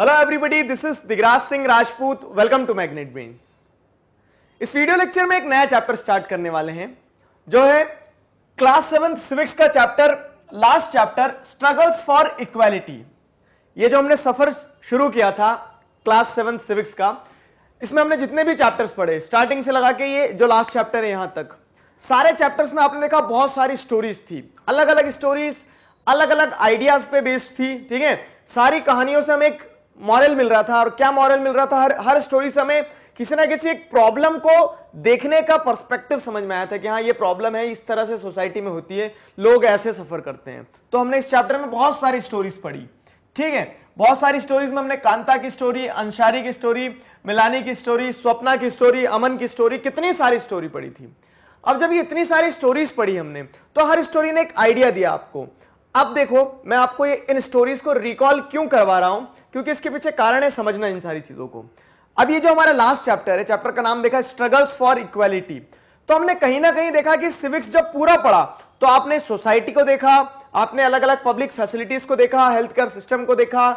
Hello everybody this is Digraj Singh Rajput welcome to magnet brains इस video lecture में एक नया चैप्टर स्टार्ट करने वाले हैं जो है क्लास सेवन सिविक्स का chapter last chapter struggles for equality ये जो हमने सफर शुरू किया था क्लास सेवन सिविक्स का इसमें हमने जितने भी चैप्टर्स पढ़े स्टार्टिंग से लगा के ये जो लास्ट चैप्टर है यहां तक सारे चैप्टर्स में आपने देखा बहुत सारी स्टोरीज थी अलग अलग स्टोरीज अलग अलग आइडियाज पे बेस्ड थी ठीक है सारी कहानियों से हम एक मॉरल मिल रहा था और क्या मॉरल मिल रहा था हर हर स्टोरी से हमें किसी ना किसी एक प्रॉब्लम को देखने का पर्सपेक्टिव समझ में आया था कि हाँ ये प्रॉब्लम है इस तरह से सोसाइटी में होती है लोग ऐसे सफ़र करते हैं तो हमने इस चैप्टर में बहुत सारी स्टोरीज पढ़ी ठीक है बहुत सारी स्टोरीज में हमने कांता की स्टोरी अंशारी की स्टोरी मिलानी की स्टोरी स्वप्ना की स्टोरी अमन की स्टोरी कितनी सारी स्टोरी पढ़ी थी अब जब ये इतनी सारी स्टोरीज पढ़ी हमने तो हर स्टोरी ने एक आइडिया दिया आपको अब देखो मैं आपको ये इन स्टोरीज को रिकॉल क्यों करवा रहा हूं क्योंकि इसके पीछे कारण है समझना इन सारी चीजों को अब ये जो हमारा लास्ट चैप्टर है चैप्टर का नाम देखा स्ट्रगल्स फॉर इक्वालिटी तो हमने कहीं ना कहीं देखा कि सिविक्स जब पूरा पढ़ा तो आपने सोसाइटी को देखा आपने अलग अलग पब्लिक फैसिलिटीज को देखा हेल्थ केयर सिस्टम को देखा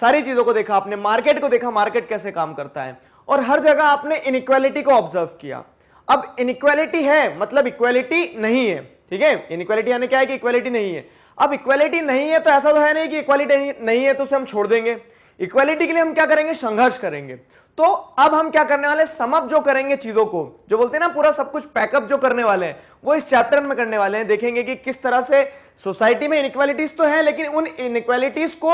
सारी चीजों को देखा आपने मार्केट को देखा मार्केट कैसे काम करता है और हर जगह आपने इनक्वालिटी को ऑब्जर्व किया अब इनक्वालिटी है मतलब इक्वालिटी नहीं है ठीक है इनक्वालिटी यानी क्या है कि इक्वालिटी नहीं है अब इक्वालिटी नहीं है तो ऐसा तो है नहीं कि इक्वालिटी नहीं है तो उसे हम छोड़ देंगे इक्वालिटी के लिए हम क्या करेंगे संघर्ष करेंगे तो अब हम क्या करने वाले समअप जो करेंगे चीजों को जो बोलते हैं ना पूरा सब कुछ पैकअप जो करने वाले हैं वो इस चैप्टर में करने वाले हैं देखेंगे कि किस तरह से सोसाइटी में इनक्वालिटीज तो है लेकिन उन इनक्वालिटीज को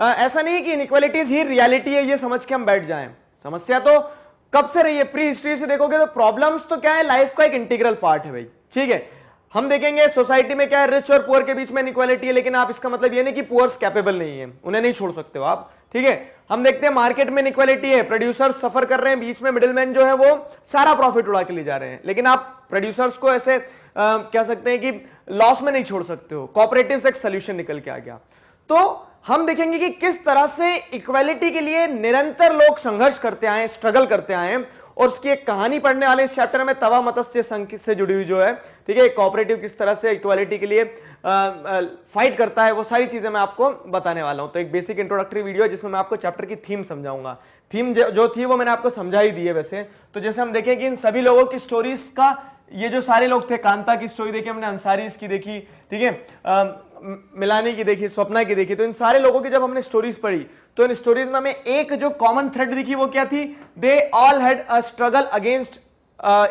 आ, ऐसा नहीं कि इनक्वालिटीज ही रियलिटी है ये समझ के हम बैठ जाए समस्या तो कब से रही है प्री हिस्ट्री से देखोगे तो प्रॉब्लम्स तो क्या है लाइफ का एक इंटीग्रल पार्ट है भाई ठीक है हम देखेंगे सोसाइटी में क्या है रिच और पुअर के बीच में इनक्वालिटी है लेकिन आप इसका मतलब ये नहीं कि पुअर्स कैपेबल नहीं है उन्हें नहीं छोड़ सकते हो आप ठीक है हम देखते हैं मार्केट में इनक्वालिटी है प्रोड्यूसर सफर कर रहे हैं बीच में मिडिलमैन जो है वो सारा प्रॉफिट उड़ा के ले जा रहे हैं लेकिन आप प्रोड्यूसर्स को ऐसे आ, कह सकते हैं कि लॉस में नहीं छोड़ सकते हो कॉपरेटिव एक सोल्यूशन निकल के आ गया तो हम देखेंगे कि किस तरह से इक्वालिटी के लिए निरंतर लोग संघर्ष करते आए स्ट्रगल करते आए और उसकी एक कहानी पढ़ने वाले इस चैप्टर में तवा मत्स्य संघ से जुड़ी हुई जो है ठीक है कॉपरेटिव किस तरह से इक्वालिटी के लिए आ, आ, फाइट करता है वो सारी चीज़ें मैं आपको बताने वाला हूं तो एक बेसिक इंट्रोडक्टरी वीडियो है जिसमें मैं आपको चैप्टर की थीम समझाऊंगा थीम जो थी वो मैंने आपको समझा ही दी है वैसे तो जैसे हम देखें कि इन सभी लोगों की स्टोरीज का ये जो सारे लोग थे कांता की स्टोरी देखी हमने अंसारी इसकी देखी ठीक है मिलानी की देखी स्वप्ना की देखी तो इन सारे लोगों की जब हमने स्टोरीज पढ़ी तो इन स्टोरीज में हमें एक जो कॉमन थ्रेड दिखी वो क्या थी they all had a struggle against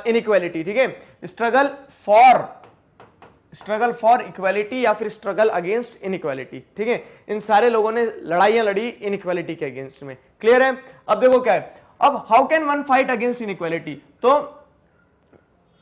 inequality ठीक है struggle for struggle for equality या फिर स्ट्रगल अगेंस्ट इनइक्वालिटी ठीक है इन सारे लोगों ने लड़ाइयां लड़ी इनइक्वालिटी के अगेंस्ट में क्लियर है अब देखो क्या है अब how can one fight against inequality तो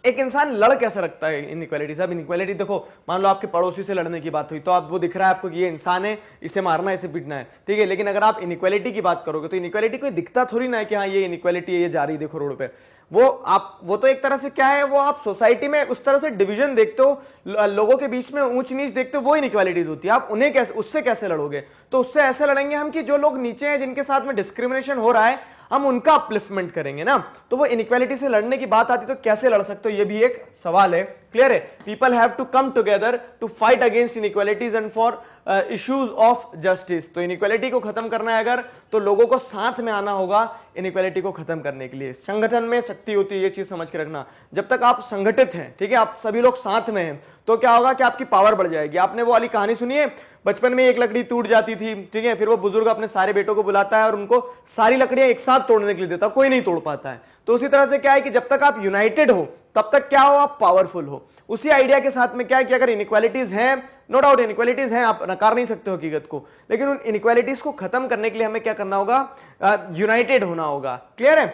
एक इंसान लड़ कैसे रखता है इन इक्वालिटी से अब इनक्वालिटी देखो मान लो आपके पड़ोसी से लड़ने की बात हुई तो आप वो दिख रहा है आपको कि ये इंसान है इसे मारना है इसे पीटना है ठीक है लेकिन अगर आप इनक्वालिटी की बात करोगे तो इनक्वालिटी कोई दिखता थोड़ी ना है कि हाँ ये इनक्वालिटी है ये जा रही देखो रोड पर वो आप वो तो एक तरह से क्या है वो आप सोसाइटी में उस तरह से डिवीजन देखते हो लोगों के बीच में ऊंच नीच देखते हो वो इनक्वालिटीज होती है आप उन्हें कैसे उससे कैसे लड़ोगे तो उससे ऐसे लड़ेंगे हम कि जो लोग नीचे हैं जिनके साथ में डिस्क्रिमिनेशन हो रहा है हम उनका अपलिफ्टमेंट करेंगे ना तो वो इनक्वालिटी से लड़ने की बात आती तो कैसे लड़ सकते हो ये भी एक सवाल है क्लियर है people have to come together to fight against inequalities and for issues of justice तो इनक्वालिटी को खत्म करना है अगर तो लोगों को साथ में आना होगा इनक्वालिटी को खत्म करने के लिए संगठन में शक्ति होती है ये चीज समझ के रखना जब तक आप संगठित हैं ठीक है आप सभी लोग साथ में हैं तो क्या होगा कि आपकी पावर बढ़ जाएगी आपने वो वाली कहानी सुनी है बचपन में एक लकड़ी टूट जाती थी ठीक है फिर वो बुजुर्ग अपने सारे बेटों को बुलाता है और उनको सारी लकड़ियां एक साथ तोड़ने के लिए देता कोई नहीं तोड़ पाता है तो उसी तरह से क्या है कि जब तक आप यूनाइटेड हो तब तक क्या हो आप पावरफुल हो उसी आइडिया के साथ में क्या है कि अगर इनक्वालिटीज हैं नो डाउट इनक्वालिटीज़ हैं आप नकार नहीं सकते हकीकत को लेकिन उन इनक्वालिटीज़ को ख़त्म करने के लिए हमें क्या करना होगा यूनाइटेड होना होगा क्लियर है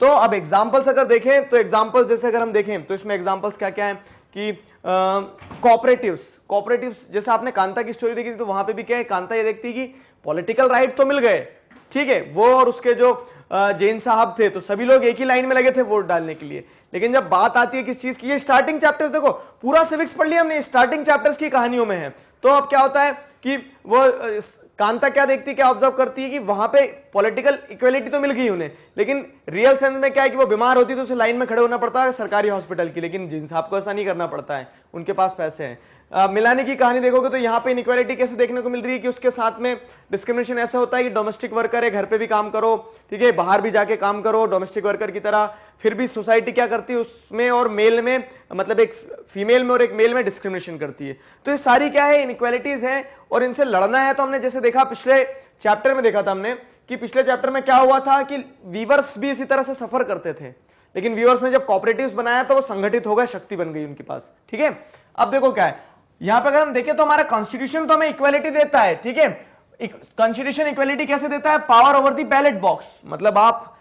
तो अब एग्जाम्पल्स अगर देखें तो एग्जाम्पल्स जैसे अगर हम देखें तो इसमें एग्जाम्पल्स क्या क्या है कि कॉपरेटिव कॉपरेटिव जैसे आपने कांता की स्टोरी देखी थी तो वहां पे भी क्या है कांता ये देखती कि पॉलिटिकल राइट तो मिल गए ठीक है वो और उसके जो जैन साहब थे तो सभी लोग एक ही लाइन में लगे थे वोट डालने के लिए लेकिन जब बात आती है किस चीज की ये स्टार्टिंग चैप्टर्स देखो पूरा सिविक्स पढ़ लिया हमने स्टार्टिंग चैप्टर्स की कहानियों में है तो अब क्या होता है कि वो कांता क्या देखती है क्या ऑब्जर्व करती है कि वहां पे पॉलिटिकल इक्वेलिटी तो मिल गई उन्हें लेकिन रियल सेंस में क्या है कि वो बीमार होती तो उसे लाइन में खड़े होना पड़ता है सरकारी हॉस्पिटल की लेकिन जिन साहब को ऐसा नहीं करना पड़ता है उनके पास पैसे हैं मिलाने की कहानी देखोगे तो यहाँ पे इनक्वालिटी कैसे देखने को मिल रही है कि उसके साथ में डिस्क्रिमिनेशन ऐसा होता है कि डोमेस्टिक वर्कर है घर पे भी काम करो ठीक है बाहर भी जाके काम करो डोमेस्टिक वर्कर की तरह फिर भी सोसाइटी क्या करती है उसमें और मेल में मतलब एक फीमेल में और एक मेल में डिस्क्रिमिनेशन करती है तो ये सारी क्या है इनक्वालिटीज हैं और इनसे लड़ना है तो हमने जैसे देखा पिछले चैप्टर में देखा था हमने कि पिछले चैप्टर में क्या हुआ था कि वीवर्स भी इसी तरह से सफर करते थे लेकिन व्यूअर्स ने जब कॉपरेटिव बनाया तो वो संगठित हो गए शक्ति बन गई उनके पास ठीक है अब देखो क्या है यहां पर अगर हम देखें तो हमारा कॉन्स्टिट्यूशन तो हमें इक्वालिटी देता है ठीक है कॉन्स्टिट्यूशन इक्वालिटी कैसे देता है power over the ballot box मतलब आप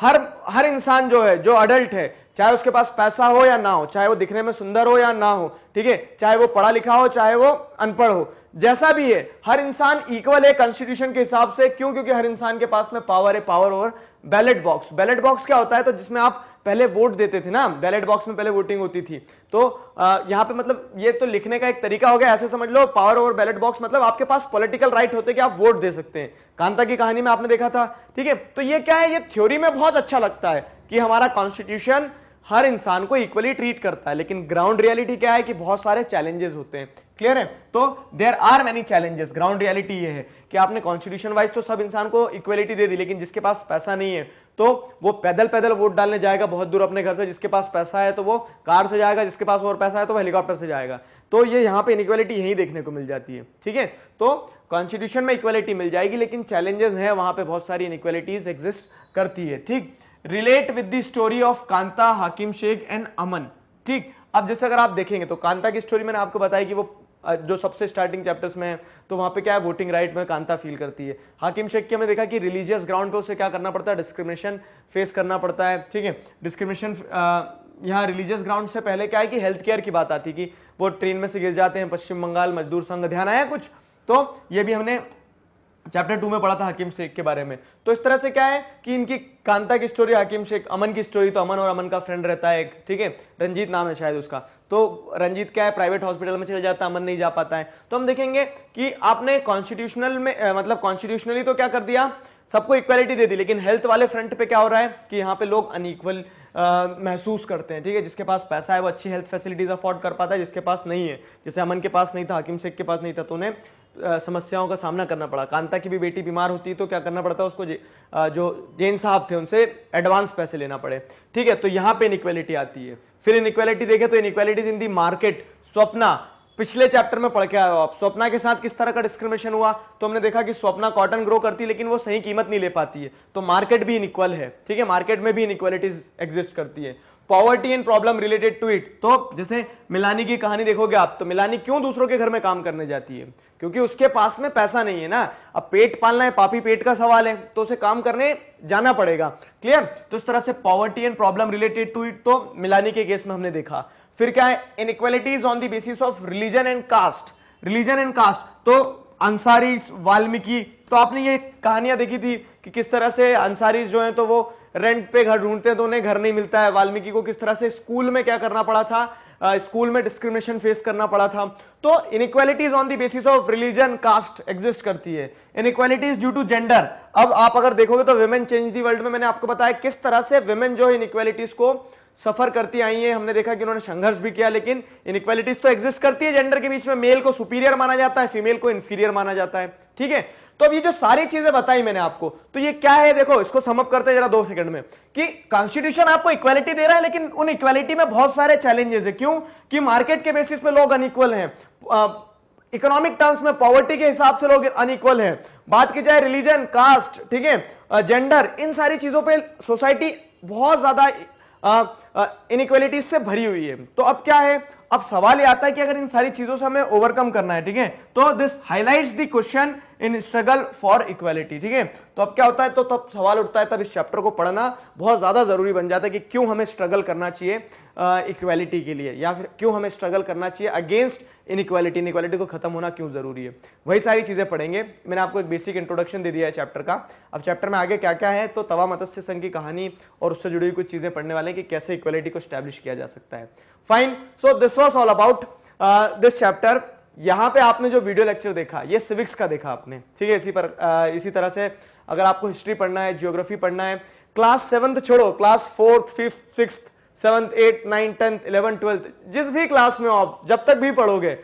हर हर इंसान जो है जो अडल्ट है चाहे उसके पास पैसा हो या ना हो चाहे वो दिखने में सुंदर हो या ना हो ठीक है चाहे वो पढ़ा लिखा हो चाहे वो अनपढ़ हो जैसा भी है हर इंसान इक्वल है कॉन्स्टिट्यूशन के हिसाब से क्यों क्योंकि हर इंसान के पास में पावर है पावर और बैलेट बॉक्स बैलेट बॉक्स क्या होता है तो जिसमें आप पहले वोट देते थे ना बैलेट बॉक्स में पहले वोटिंग होती थी तो यहाँ पे मतलब ये तो लिखने का एक तरीका हो गया ऐसे समझ लो पावर ओवर बैलेट बॉक्स मतलब आपके पास पॉलिटिकल राइट होते कि आप वोट दे सकते हैं कांता की कहानी में आपने देखा था ठीक है तो ये क्या है ये थ्योरी में बहुत अच्छा लगता है कि हमारा कॉन्स्टिट्यूशन हर इंसान को इक्वली ट्रीट करता है लेकिन ग्राउंड रियलिटी क्या है कि बहुत सारे चैलेंजेस होते हैं क्लियर है तो there are many challenges ground reality ये है कि आपने कॉन्स्टिट्यूशन वाइज तो सब इंसान को इक्वलिटी दे दी लेकिन जिसके पास पैसा नहीं है तो वो पैदल पैदल वोट डालने जाएगा बहुत दूर अपने घर से जिसके पास पैसा है तो वो कार से जाएगा जिसके पास और पैसा है तो वो हेलीकॉप्टर से जाएगा तो ये यहाँ पे इनक्वालिटी यही देखने को मिल जाती है ठीक है तो कॉन्स्टिट्यूशन में इक्वालिटी मिल जाएगी लेकिन चैलेंजेस हैं वहाँ पे बहुत सारी इनक्वालिटीज एग्जिस्ट करती है ठीक relate with the story of Kanta Hakim Sheikh and अमन ठीक अब जैसे अगर आप देखेंगे तो कांता की स्टोरी मैंने आपको बताया कि वो जो सबसे स्टार्टिंग चैप्टर्स में है तो वहाँ पे क्या है वोटिंग राइट में कांता फील करती है हाकिम शेख के हमें देखा कि रिलीजियस ग्राउंड पे उसे क्या करना पड़ता है डिस्क्रिमिनेशन फेस करना पड़ता है ठीक है डिस्क्रिमिनेशन यहाँ रिलीजियस ग्राउंड से पहले क्या है कि हेल्थ केयर की बात आती कि वो ट्रेन में से गिर जाते हैं पश्चिम बंगाल मजदूर संघ ध्यान आया कुछ तो ये भी हमने चैप्टर टू में पढ़ा था हकीम शेख के बारे में तो इस तरह से क्या है कि इनकी कांता की स्टोरी हकीम शेख अमन की स्टोरी तो अमन और अमन का फ्रेंड रहता है एक ठीक है रंजीत नाम है शायद उसका तो रंजीत क्या है प्राइवेट हॉस्पिटल में चले जाता है अमन नहीं जा पाता है तो हम देखेंगे कि आपने कॉन्स्टिट्यूशनल में मतलब कॉन्स्टिट्यूशनली तो क्या कर दिया सबको इक्वालिटी दे दी लेकिन हेल्थ वाले फ्रंट पे क्या हो रहा है कि यहाँ पे लोग अनइक्वल महसूस करते हैं ठीक है जिसके पास पैसा है वो अच्छी हेल्थ फैसिलिटीज अफोर्ड कर पाता है जिसके पास नहीं है जैसे अमन के पास नहीं था हकीम शेख के पास नहीं था तो उन्हें समस्याओं का सामना करना पड़ा कांता की भी बेटी बीमार होती तो क्या करना पड़ता उसको जो जैन साहब थे उनसे एडवांस पैसे लेना पड़े ठीक है तो यहाँ पे इनक्वालिटी आती है फिर इनक्वालिटी देखे तो inequalities in the market Swapna पिछले चैप्टर में पढ़ के आए हो आप स्वप्ना के साथ किस तरह का डिस्क्रिमिनेशन हुआ तो हमने देखा कि स्वप्ना कॉटन ग्रो करती है लेकिन वो सही कीमत नहीं ले पाती है तो मार्केट भी इनक्वल है ठीक है मार्केट में भी इनक्वालिटीज एग्जिस्ट करती है poverty and problem related to it तो जैसे मिलानी की कहानी देखोगे आप तो मिलानी क्यों दूसरों के घर में काम करने जाती है क्योंकि उसके पास में पैसा नहीं है ना अब पेट पालना है पापी पेट का सवाल है तो उसे काम करने जाना पड़ेगा क्लियर तो इस तरह से poverty and problem related to it तो मिलानी के केस में हमने देखा फिर क्या है inequalities on the basis of religion and caste religion and caste तो अंसारी वाल्मीकि तो आपने ये कहानियां देखी थी कि किस तरह से अंसारी जो है तो वो रेंट पे घर ढूंढते हैं तो उन्हें घर नहीं मिलता है वाल्मीकि को किस तरह से स्कूल में क्या करना पड़ा था स्कूल में डिस्क्रिमिनेशन फेस करना पड़ा था तो inequalities on the basis of religion caste exist करती है इनक्वालिटीज ड्यू टू जेंडर अब आप अगर देखोगे तो वेमेन चेंज दी वर्ल्ड में मैंने आपको बताया किस तरह से वेमेन जो है इनक्वालिटीज को सफर करती आई हैं हमने देखा कि उन्होंने संघर्ष भी किया लेकिन इनक्वालिटीज तो एग्जिस्ट करती है जेंडर के बीच में मेल को सुपीरियर माना जाता है फीमेल को इन्फीरियर माना जाता है ठीक है तो अब ये जो सारी चीजें बताई मैंने आपको तो ये क्या है देखो इसको समअप करते हैं जरा दो सेकंड में कि कॉन्स्टिट्यूशन आपको इक्वालिटी दे रहा है लेकिन उन इक्वालिटी में बहुत सारे चैलेंजेस है क्यों कि मार्केट के बेसिस पे लोग अनइक्वल है इकोनॉमिक टर्म्स में पॉवर्टी के हिसाब से लोग अनइक्वल है बात की जाए रिलीजन कास्ट ठीक है जेंडर इन सारी चीजों पर सोसाइटी बहुत ज्यादा इनक्वालिटीज से भरी हुई है तो अब क्या है अब सवाल ये आता है कि अगर इन सारी चीजों से हमें ओवरकम करना है ठीक है तो this highlight the question in struggle for equality ठीक है तो अब क्या होता है तो तब सवाल उठता है तब इस चैप्टर को पढ़ना बहुत ज़्यादा ज़रूरी बन जाता है कि क्यों हमें स्ट्रगल करना चाहिए इक्वालिटी के लिए या फिर क्यों हमें स्ट्रगल करना चाहिए against inequality inequality को खत्म होना क्यों जरूरी है वही सारी चीज़ें पढ़ेंगे मैंने आपको एक बेसिक इंट्रोडक्शन दे दिया है चैप्टर का अब चैप्टर में आगे क्या क्या है तो तवा मत्स्य संघ की कहानी और उससे जुड़ी हुई कुछ चीज़ें पढ़ने वाले हैं कि कैसे इक्वालिटी को स्टैब्लिश किया जा सकता है fine so this was all about this chapter यहां पे आपने जो वीडियो लेक्चर देखा ये सिविक्स का देखा आपने ठीक है इसी पर आ, इसी तरह से अगर आपको हिस्ट्री पढ़ना है जियोग्राफी पढ़ना है क्लास सेवंथ छोड़ो class fourth fifth six seventh eight nine tenth eleven twelfth जिस भी क्लास में हो आप जब तक भी पढ़ोगे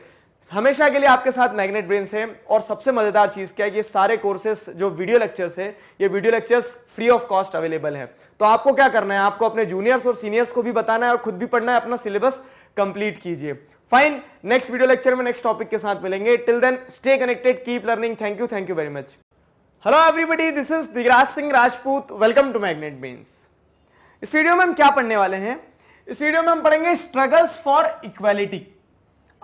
हमेशा के लिए आपके साथ मैग्नेट ब्रेन्स है और सबसे मजेदार चीज क्या है ये सारे कोर्सेस जो वीडियो लेक्चर्स है ये video lectures free of cost available है तो आपको क्या करना है आपको अपने जूनियर्स और सीनियर्स को भी बताना है और खुद भी पढ़ना है अपना सिलेबस कंप्लीट कीजिए फाइन नेक्स्ट वीडियो लेक्चर में नेक्स्ट टॉपिक के साथ मिलेंगे till then stay connected keep learning thank you thank you very much hello everybody this is Digraj Singh Rajput welcome to Magnet Brains इस वीडियो में हम क्या पढ़ने वाले हैं इस वीडियो में हम पढ़ेंगे स्ट्रगल्स फॉर इक्वालिटी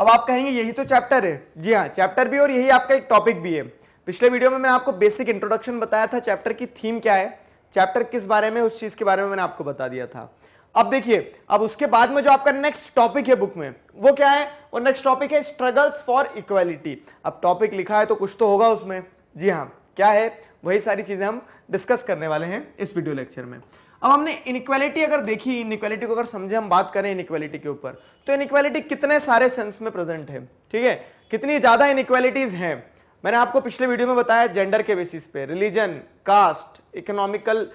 अब आप कहेंगे यही तो चैप्टर है जी हाँ चैप्टर भी और यही आपका एक टॉपिक भी है पिछले वीडियो में मैंने आपको बेसिक इंट्रोडक्शन बताया था चैप्टर की थीम क्या है चैप्टर किस बारे में उस चीज़ के बारे में मैंने आपको बता दिया था अब देखिए अब उसके बाद में जो आपका नेक्स्ट टॉपिक है बुक में वो क्या है और नेक्स्ट टॉपिक है स्ट्रगल्स फॉर इक्वालिटी अब टॉपिक लिखा है तो कुछ तो होगा उसमें जी हाँ क्या है वही सारी चीज़ें हम डिस्कस करने वाले हैं इस वीडियो लेक्चर में अब हमने इनक्वालिटी अगर देखी इनक्वालिटी को अगर समझे हम बात करें इनक्वालिटी के ऊपर तो इनक्वालिटी कितने सारे सेंस में प्रेजेंट है ठीक है कितनी ज़्यादा इनक्वालिटीज़ हैं मैंने आपको पिछले वीडियो में बताया जेंडर के बेसिस पे religion caste economical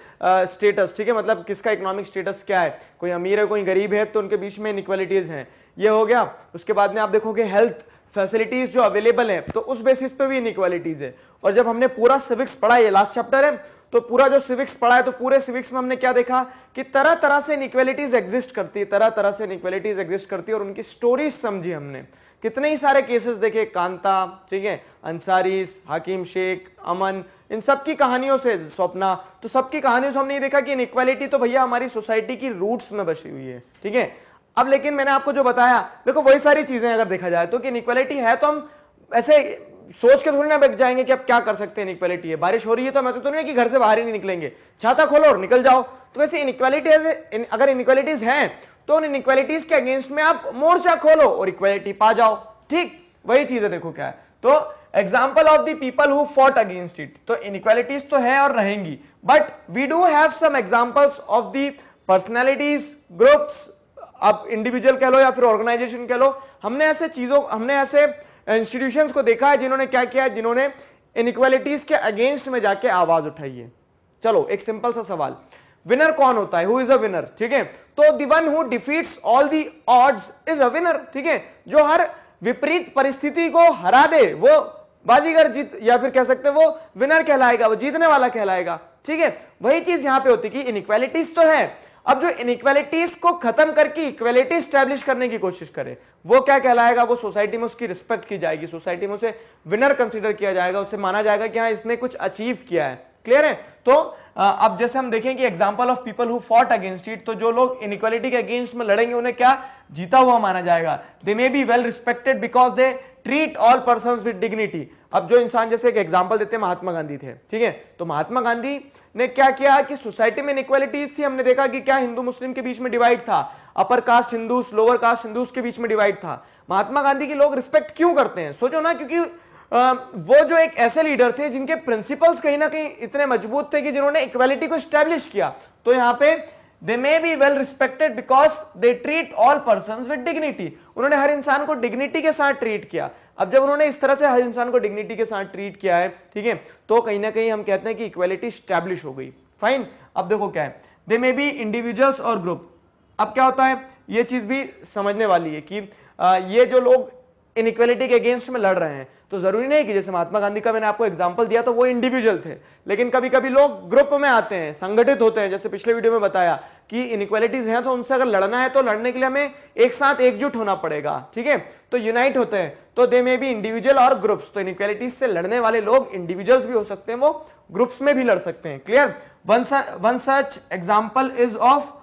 status uh, ठीक है मतलब किसका इकोनॉमिक स्टेटस क्या है कोई अमीर है कोई गरीब है तो उनके बीच में इनक्वालिटीज़ हैं ये हो गया उसके बाद में आप देखोगे हेल्थ फैसिलिटीज़ जो अवेलेबल है तो उस बेसिस पे भी इनक्वालिटीज़ है और जब हमने पूरा सिविक्स पढ़ा है लास्ट चैप्टर है तो पूरा जो सिविक्स पढ़ा है तो पूरे सिविक्स में हमने क्या देखा कि तरह तरह से इनक्वालिटीज़ एग्जिस्ट करती है तरह तरह से इनक्वालिटीज़ एग्जिस्ट करती है और उनकी स्टोरीज समझी हमने कितने ही सारे केसेस देखे कांता ठीक है अंसारीस हाकिम शेख अमन इन सब की कहानियों से स्वप्ना तो सबकी कहानियों से हमने ये देखा कि इन इक्वालिटी तो भैया हमारी सोसाइटी की रूट्स में बसी हुई है ठीक है अब लेकिन मैंने आपको जो बताया देखो वही सारी चीजें अगर देखा जाए तो कि इनक्वालिटी है तो हम ऐसे सोच के थोड़ी ना बैठ जाएंगे कि अब क्या कर सकते हैं इनक्वालिटी है बारिश हो रही है तो मैं तो थोड़ी ना कि घर से बाहर ही नहीं निकलेंगे छाता खोलो और निकल जाओ तो वैसे इनक्वालिटी अगर इनक्वालिटीज हैं तो उन इनक्वालिटीज के अगेंस्ट में आप मोर्चा खोलो और इक्वालिटी पा जाओ ठीक वही चीज है देखो क्या है तो example of the people who fought against it तो इनक्वालिटीज तो है और रहेंगी but we do have some examples of the personalities groups आप इंडिविजुअल कह लो या फिर ऑर्गेनाइजेशन कह लो हमने ऐसे चीजों हमने ऐसे इंस्टीट्यूशन को देखा है जिन्होंने क्या किया है जिन्होंने इनक्वालिटीज के अगेंस्ट में जाके आवाज उठाई है चलो एक सिंपल सा सवाल विनर कौन होता है हु इज अ विनर ठीक है तो the one who defeats all the odds is a winner ठीक है जो हर विपरीत परिस्थिति को हरा दे वो बाजीगर जीत या फिर कह सकते हैं वो विनर कहलाएगा वो जीतने वाला कहलाएगा ठीक है वही चीज यहां पे होती कि इनइक्वालिटीज तो है अब जो इनइक्वालिटीज को खत्म करके इक्वालिटी स्टैब्लिश करने की कोशिश करे वो क्या कहलाएगा वो सोसाइटी में उसकी रिस्पेक्ट की जाएगी सोसाइटी में उसे विनर कंसिडर किया जाएगा उसे माना जाएगा कि हाँ इसने कुछ अचीव किया है क्लियर है तो अब जैसे हम देखें कि example of people who fought against it तो जो लोग इनिक्वालिटी के अगेंस्ट में लड़ेंगे उन्हें क्या जीता हुआ माना जाएगा they may be well respected because they treat all person with dignity अब जो इंसान जैसे एक एग्जाम्पल देते हैं महात्मा गांधी थे ठीक है तो महात्मा गांधी ने क्या किया कि सोसाइटी में इनक्वालिटीज थी हमने देखा कि क्या हिंदू मुस्लिम के बीच में डिवाइड था upper caste Hindu lower caste Hindu के बीच में डिवाइड था महात्मा गांधी के लोग रिस्पेक्ट क्यों करते हैं सोचो ना क्योंकि वो जो एक ऐसे लीडर थे जिनके प्रिंसिपल्स कहीं ना कहीं इतने मजबूत थे कि जिन्होंने इक्वेलिटी को स्टैब्लिश किया तो यहां पे they may be well respected because they treat all person with dignity उन्होंने हर इंसान को डिग्निटी के साथ ट्रीट किया अब जब उन्होंने इस तरह से हर इंसान को डिग्निटी के साथ ट्रीट किया है ठीक है तो कहीं ना कहीं हम कहते हैं कि इक्वेलिटी स्टैब्लिश हो गई फाइन अब देखो क्या है दे मे बी इंडिविजुअल्स और ग्रुप अब क्या होता है ये चीज भी समझने वाली है कि ये जो लोग इनक्वेलिटी के अगेंस्ट में लड़ रहे हैं तो जरूरी नहीं कि जैसे महात्मा गांधी का मैंने आपको एग्जाम्पल दिया तो वो इंडिविजुअल थे लेकिन कभी कभी लोग ग्रुप में आते हैं संगठित होते हैं जैसे पिछले वीडियो में बताया कि इनक्वेलिटीज हैं तो उनसे अगर लड़ना है तो लड़ने के लिए हमें एक साथ एकजुट होना पड़ेगा ठीक है तो यूनाइट होते हैं तो दे में भी इंडिविजुअल और ग्रुप्स तो इनक्वेलिटीज से लड़ने वाले लोग इंडिविजुअल्स भी हो सकते हैं वो ग्रुप्स में भी लड़ सकते हैं clear one such example is of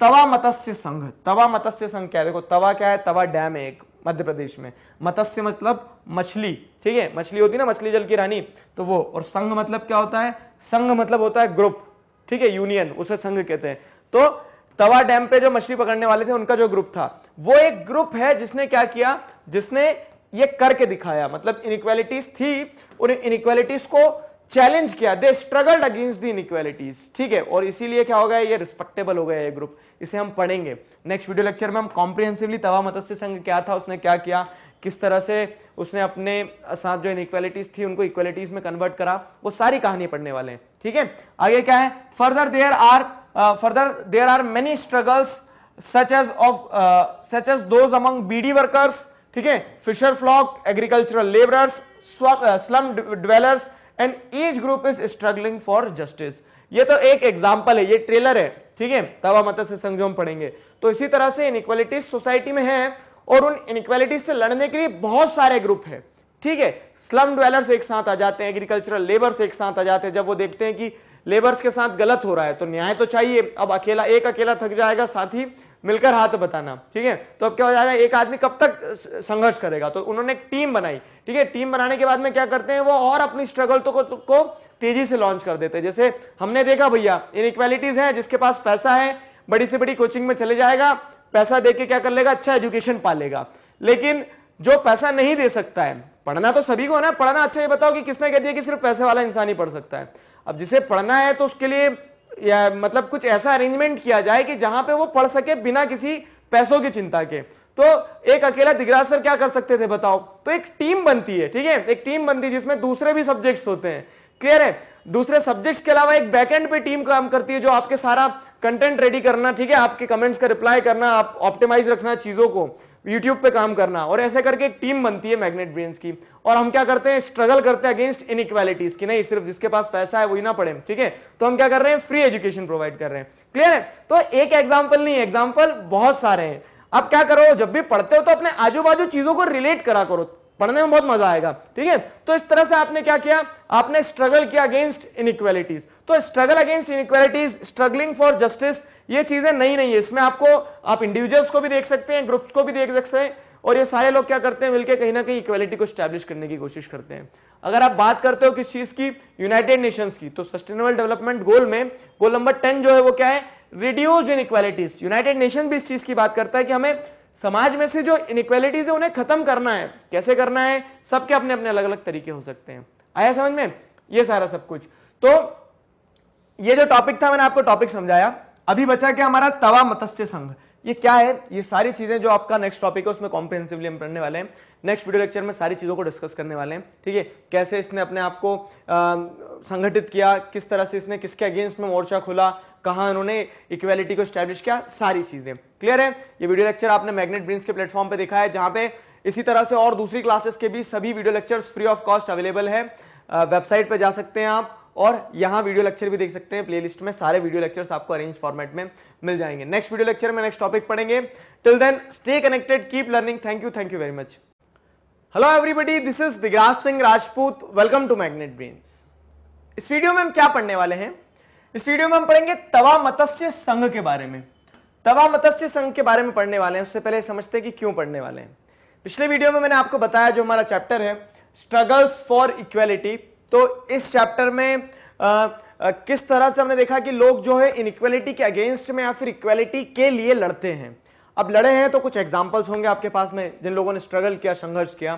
Tawa Matsya Sangh Tawa Matsya Sangh क्या है देखो तवा क्या है तवा डैम है एक मध्य प्रदेश में मत्स्य मतलब मछली ठीक है मछली होती है ना मछली जल की रानी तो वो और संघ मतलब क्या होता है संघ मतलब होता है ग्रुप ठीक है यूनियन उसे संघ कहते हैं तो तवा डैम पे जो मछली पकड़ने वाले थे उनका जो ग्रुप था वो एक ग्रुप है जिसने क्या किया जिसने ये करके दिखाया मतलब इनक्वालिटीज थी उन इनक्वालिटीज को चैलेंज किया दे स्ट्रगल्ड अगेंस्ट दी इनक्वेलिटीज ठीक है और इसीलिए क्या हो गया ये रिस्पेक्टेबल हो गया ये ग्रुप इसे हम पढ़ेंगे नेक्स्ट वीडियो लेक्चर में हम कॉम्प्रिहेंसिवली तवा मत्स्य संघ क्या था उसने क्या किया किस तरह से उसने अपने साथ जो इनक्वेलिटीज थी उनको इक्वेलिटीज में कन्वर्ट करा वो सारी कहानी पढ़ने वाले हैं ठीक है आगे क्या है further there are further there are many struggles such as of such as those among beedi workers ठीक है fisher folk agricultural labourers slum dwellers and each group is struggling for justice ये तो एक एग्जाम्पल है ये ट्रेलर है ठीक है तब हम से संजोम पढ़ेंगे तो इसी तरह से इनक्वालिटीज सोसाइटी में है और उन इनक्वालिटीज से लड़ने के लिए बहुत सारे ग्रुप है ठीक है स्लम ड्वेलर्स एक साथ आ जाते हैं एग्रीकल्चरल लेबर्स एक साथ आ जाते हैं जब वो देखते हैं कि लेबर्स के साथ गलत हो रहा है तो न्याय तो चाहिए अब अकेला एक अकेला थक जाएगा साथ ही मिलकर हाथ बताना ठीक है तो अब क्या हो जाएगा एक आदमी कब तक संघर्ष करेगा तो उन्होंने एक टीम बनाई ठीक है टीम बनाने के बाद में क्या करते हैं वो और अपनी स्ट्रगल तो को, तो, को तेजी से लॉन्च कर देते हैं जैसे हमने देखा भैया इक्वालिटीज है जिसके पास पैसा है बड़ी से बड़ी कोचिंग में चले जाएगा पैसा दे क्या कर लेगा अच्छा एजुकेशन पा लेगा लेकिन जो पैसा नहीं दे सकता है पढ़ना तो सभी को ना पढ़ना अच्छा ये बताओ कि किसने कह दिया कि सिर्फ पैसे वाला इंसान ही पढ़ सकता है अब जिसे पढ़ना है तो उसके लिए या मतलब कुछ ऐसा अरेंजमेंट किया जाए कि जहां पे वो पढ़ सके बिना किसी पैसों की चिंता के तो एक अकेला दिग्राज सर क्या कर सकते थे बताओ तो एक टीम बनती है ठीक है एक टीम बनती है जिसमें दूसरे भी सब्जेक्ट्स होते हैं क्लियर है दूसरे सब्जेक्ट्स के अलावा एक बैकएंड पे टीम काम करती है जो आपके सारा कंटेंट रेडी करना ठीक है आपके कमेंट्स का रिप्लाई करना आप ऑप्टिमाइज रखना चीजों को यूट्यूब पे काम करना और ऐसे करके एक टीम बनती है मैग्नेट ब्रेन्स की और हम क्या करते हैं स्ट्रगल करते हैं अगेंस्ट इक्वालिटीज की नहीं सिर्फ जिसके पास पैसा है वही ना पड़े ठीक है तो हम क्या कर रहे हैं फ्री एजुकेशन प्रोवाइड कर रहे हैं क्लियर है तो एक एग्जाम्पल नहीं एग्जाम्पल बहुत सारे हैं अब क्या करो जब भी पढ़ते हो तो अपने आजू बाजू चीजों को रिलेट करा करो पढ़ने में बहुत मजा आएगा ठीक है तो इस तरह से आपने क्या किया आपने स्ट्रगल किया अगेंस्ट इनइक्वालिटीज तो struggle against inequalities struggling for justice ये चीजें नई नहीं है इसमें आपको आप इंडिविजुअल्स को भी देख सकते हैं ग्रुप्स को भी देख सकते हैं और ये सारे लोग क्या करते हैं मिलकर कहीं ना कहीं इक्वालिटी को स्टैब्लिश करने की कोशिश करते हैं अगर आप बात करते हो किस चीज की यूनाइटेड नेशंस की तो सस्टेनेबल डेवलपमेंट गोल में गोल नंबर टेन जो है वो क्या है रिड्यूस्ड इन यूनाइटेड नेशन भी इस चीज की बात करता है कि हमें समाज में से जो इनक्वेलिटीज है उन्हें खत्म करना है कैसे करना है सबके अपने अपने अलग अलग तरीके हो सकते हैं आया समझ में ये सारा सब कुछ तो ये जो टॉपिक था मैंने आपको टॉपिक समझाया अभी बचा क्या हमारा तवा मत्स्य संघ ये क्या है ये सारी चीजें जो आपका नेक्स्ट टॉपिक है उसमें कॉम्प्रिहेंसिवली हम पढ़ने वाले हैं नेक्स्ट वीडियो लेक्चर में सारी चीज़ों को डिस्कस करने वाले हैं ठीक है कैसे इसने अपने आप को संगठित किया किस तरह से इसने किसके अगेंस्ट में मोर्चा खोला कहा उन्होंने इक्वेलिटी को स्टैब्लिश किया सारी चीज़ें क्लियर है ये वीडियो लेक्चर आपने मैग्नेट ब्रिंस के प्लेटफॉर्म पर देखा है जहां पे इसी तरह से और दूसरी क्लासेस के भी सभी video lectures free of cost available है वेबसाइट पर जा सकते हैं आप और यहाँ वीडियो लेक्चर भी देख सकते हैं प्लेलिस्ट में सारे वीडियो लेक्चर्स आपको अरेंज फॉर्मेट में मिल जाएंगे नेक्स्ट वीडियो लेक्चर में नेक्स्ट टॉपिक पढ़ेंगे till then stay connected keep learning thank you thank you very much hello everybody this is Digraj Singh Rajput welcome to magnet brains इस वीडियो में हम क्या पढ़ने वाले हैं इस वीडियो में हम पढ़ेंगे तवा मत्स्य संघ के बारे में तवा मत्स्य संघ के बारे में पढ़ने वाले हैं उससे पहले समझते हैं कि क्यों पढ़ने वाले हैं पिछले वीडियो में मैंने आपको बताया जो हमारा चैप्टर है स्ट्रगल्स फॉर इक्वेलिटी तो इस चैप्टर में आ, आ, किस तरह से हमने देखा कि लोग जो है इनक्वलिटी के अगेंस्ट में या फिर इक्वेलिटी के लिए लड़ते हैं अब लड़े हैं तो कुछ एग्जाम्पल्स होंगे आपके पास में जिन लोगों ने स्ट्रगल किया संघर्ष किया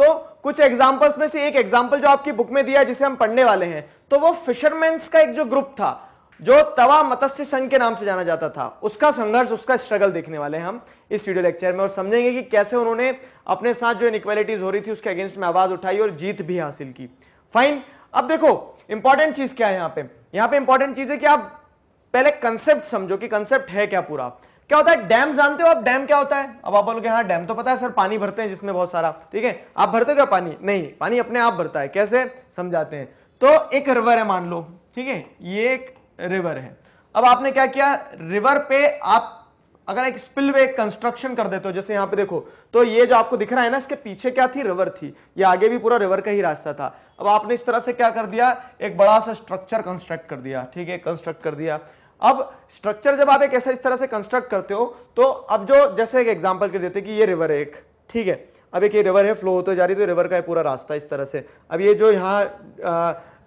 तो कुछ एग्जाम्पल्स में से एक एग्जाम्पल जो आपकी बुक में दिया जिसे हम पढ़ने वाले हैं तो वो फिशरमैन्स का एक जो ग्रुप था जो तवा मत्स्य संघ के नाम से जाना जाता था उसका संघर्ष उसका स्ट्रगल देखने वाले हम इस वीडियो लेक्चर में और समझेंगे कि कैसे उन्होंने अपने साथ जो इनक्वालिटीज हो रही थी उसके अगेंस्ट में आवाज उठाई और जीत भी हासिल की फाइन अब देखो इंपॉर्टेंट चीज क्या है यहां पे यहां पे इंपॉर्टेंट चीज है कि आप पहले कंसेप्ट समझो कि कंसेप्ट है क्या पूरा क्या होता है डैम जानते हो आप डैम क्या होता है अब आप बोलोगे हाँ डैम तो पता है सर पानी भरते हैं जिसमें बहुत सारा ठीक है आप भरते हो क्या पानी नहीं पानी अपने आप भरता है कैसे समझाते हैं तो एक रिवर है मान लो ठीक है ये एक रिवर है अब आपने क्या किया रिवर पे आप अगर एक स्पिलवे कंस्ट्रक्शन कर देते हो जैसे यहाँ पे देखो तो ये जो आपको दिख रहा है ना इसके पीछे क्या थी रिवर थी ये आगे भी पूरा रिवर का ही रास्ता था अब आपने इस तरह से क्या कर दिया एक बड़ा सा स्ट्रक्चर कंस्ट्रक्ट कर दिया ठीक है कंस्ट्रक्ट कर दिया अब स्ट्रक्चर जब आप एक ऐसा इस तरह से कंस्ट्रक्ट करते हो तो अब जो जैसे एक एग्जाम्पल कर देते कि ये रिवर है एक ठीक है अब एक ये रिवर है फ्लो होते जा रही तो रिवर का पूरा रास्ता इस तरह से अब ये जो यहाँ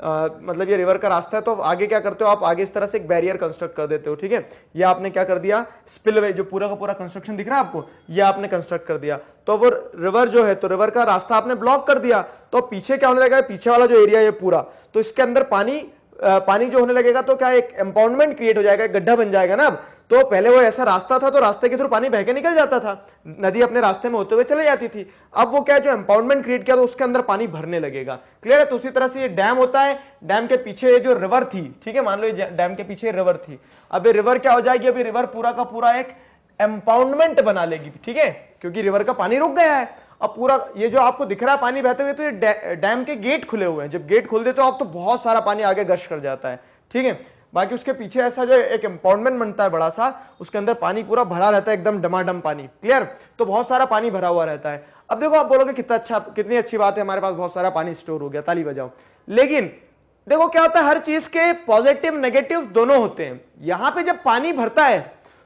मतलब ये रिवर का रास्ता है तो आगे क्या करते हो आप आगे इस तरह से एक बैरियर कंस्ट्रक्ट कर देते हो ठीक है ये आपने क्या कर दिया स्पिलवे जो पूरा का पूरा कंस्ट्रक्शन दिख रहा है आपको ये आपने कंस्ट्रक्ट कर दिया तो वो रिवर जो है तो रिवर का रास्ता आपने ब्लॉक कर दिया तो पीछे क्या होने लगा पीछे वाला जो एरिया है पूरा तो इसके अंदर पानी पानी जो होने लगेगा तो क्या एक एम्पाउंडमेंट क्रिएट हो जाएगा गड्ढा बन जाएगा ना तो पहले वो ऐसा रास्ता था तो रास्ते के थ्रू पानी बह के निकल जाता था नदी अपने रास्ते में होते हुए चले जाती थी अब वो क्या जो एम्पाउंडमेंट क्रिएट किया तो उसके अंदर पानी भरने लगेगा क्लियर है तो उसी तरह से ये डैम होता है डैम के पीछे जो रिवर थी ठीक है मान लो ये डैम के पीछे रिवर थी अब ये रिवर क्या हो जाएगी अभी रिवर पूरा का पूरा एक एम्पाउंडमेंट बना लेगी ठीक है क्योंकि रिवर का पानी रुक गया है अब पूरा ये जो आपको दिख रहा है पानी बहते हुए तो ये डैम के गेट खुले हुए हैं जब गेट खुल देते हो तो आप तो बहुत सारा पानी आगे गश कर जाता है ठीक है बाकी उसके पीछे ऐसा जो एक एम्पाउंडमेंट बनता है बड़ा सा उसके अंदर पानी पूरा भरा रहता है एकदम डमाडम पानी क्लियर तो बहुत सारा पानी भरा हुआ रहता है अब देखो आप बोलोगे कितना अच्छा कितनी अच्छी बात है हमारे पास बहुत सारा पानी स्टोर हो गया ताली बजाओ लेकिन देखो क्या होता है हर चीज के पॉजिटिव नेगेटिव दोनों होते हैं यहां पे जब पानी भरता है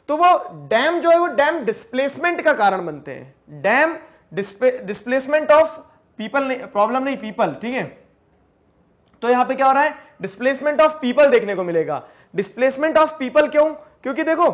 तो वो डैम जो है वो डैम डिस्प्लेसमेंट का कारण बनते हैं dam displacement of people problem नहीं पीपल ठीक है तो यहां पे क्या हो रहा है डिस्प्लेसमेंट ऑफ पीपल देखने को मिलेगा डिस्प्लेसमेंट ऑफ पीपल क्यों क्योंकि देखो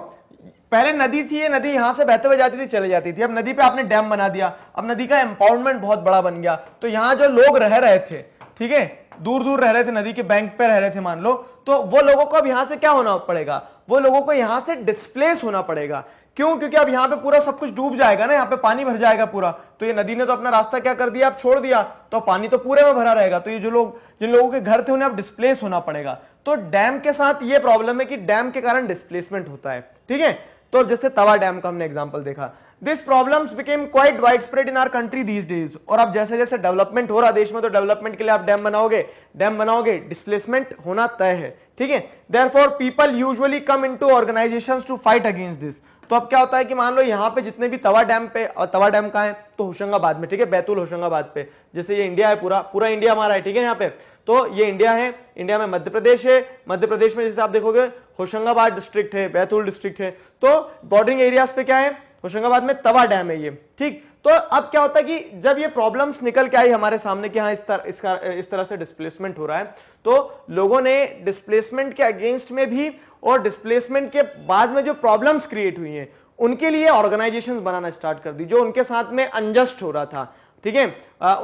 पहले नदी थी ये नदी यहां से बहते हुए जाती थी चली जाती थी अब नदी पे आपने डैम बना दिया अब नदी का एम्पाउंडमेंट बहुत बड़ा बन गया तो यहां जो लोग रह रहे थे ठीक है दूर दूर रह रहे थे नदी के बैंक पे रह रहे थे मान लो तो वो लोगों को अब यहां से क्या होना पड़ेगा वो लोगों को यहां से डिस्प्लेस होना पड़ेगा क्यों क्योंकि अब यहां पे पूरा सब कुछ डूब जाएगा ना यहां पे पानी भर जाएगा पूरा तो ये नदी ने तो अपना रास्ता क्या कर दिया आप छोड़ दिया तो पानी तो पूरे में भरा रहेगा तो ये जो लोग जिन लोगों के घर थे उन्हें अब डिस्प्लेस होना पड़ेगा तो डैम के साथ ये प्रॉब्लम है कि डैम के कारण डिस्प्लेसमेंट होता है ठीक है तो जैसे तवा डैम का हमने एग्जाम्पल देखा this problem became quite widespread in our country these days और अब जैसे जैसे डेवलपमेंट हो रहा देश में तो डेवलपमेंट के लिए आप डैम बनाओगे डैम बनाओगे डिस्प्लेसमेंट होना तय है ठीक है therefore people usually come in to organization to fight against this तो अब क्या होता है कि मान लो यहाँ पे जितने भी तवा डैम पे तवा डैम का है तो होशंगाबाद में ठीक है बैतूल होशंगाबाद पे जैसे ये इंडिया है पूरा पूरा इंडिया हमारा है ठीक है यहाँ पे तो ये इंडिया है इंडिया में मध्य प्रदेश है मध्य प्रदेश में जैसे आप देखोगे होशंगाबाद डिस्ट्रिक्ट है बैतूल डिस्ट्रिक्ट है तो बॉर्डरिंग एरियाज पे क्या है होशंगाबाद में तवा डैम है ये ठीक तो अब क्या होता है कि जब ये प्रॉब्लम्स निकल के आई हमारे सामने कि हाँ इस तरह इसका इस तरह से डिस्प्लेसमेंट हो रहा है तो लोगों ने डिस्प्लेसमेंट के अगेंस्ट में भी और डिस्प्लेसमेंट के बाद में जो प्रॉब्लम्स क्रिएट हुई हैं उनके लिए ऑर्गेनाइजेशन बनाना स्टार्ट कर दी जो उनके साथ में अनजस्ट हो रहा था ठीक है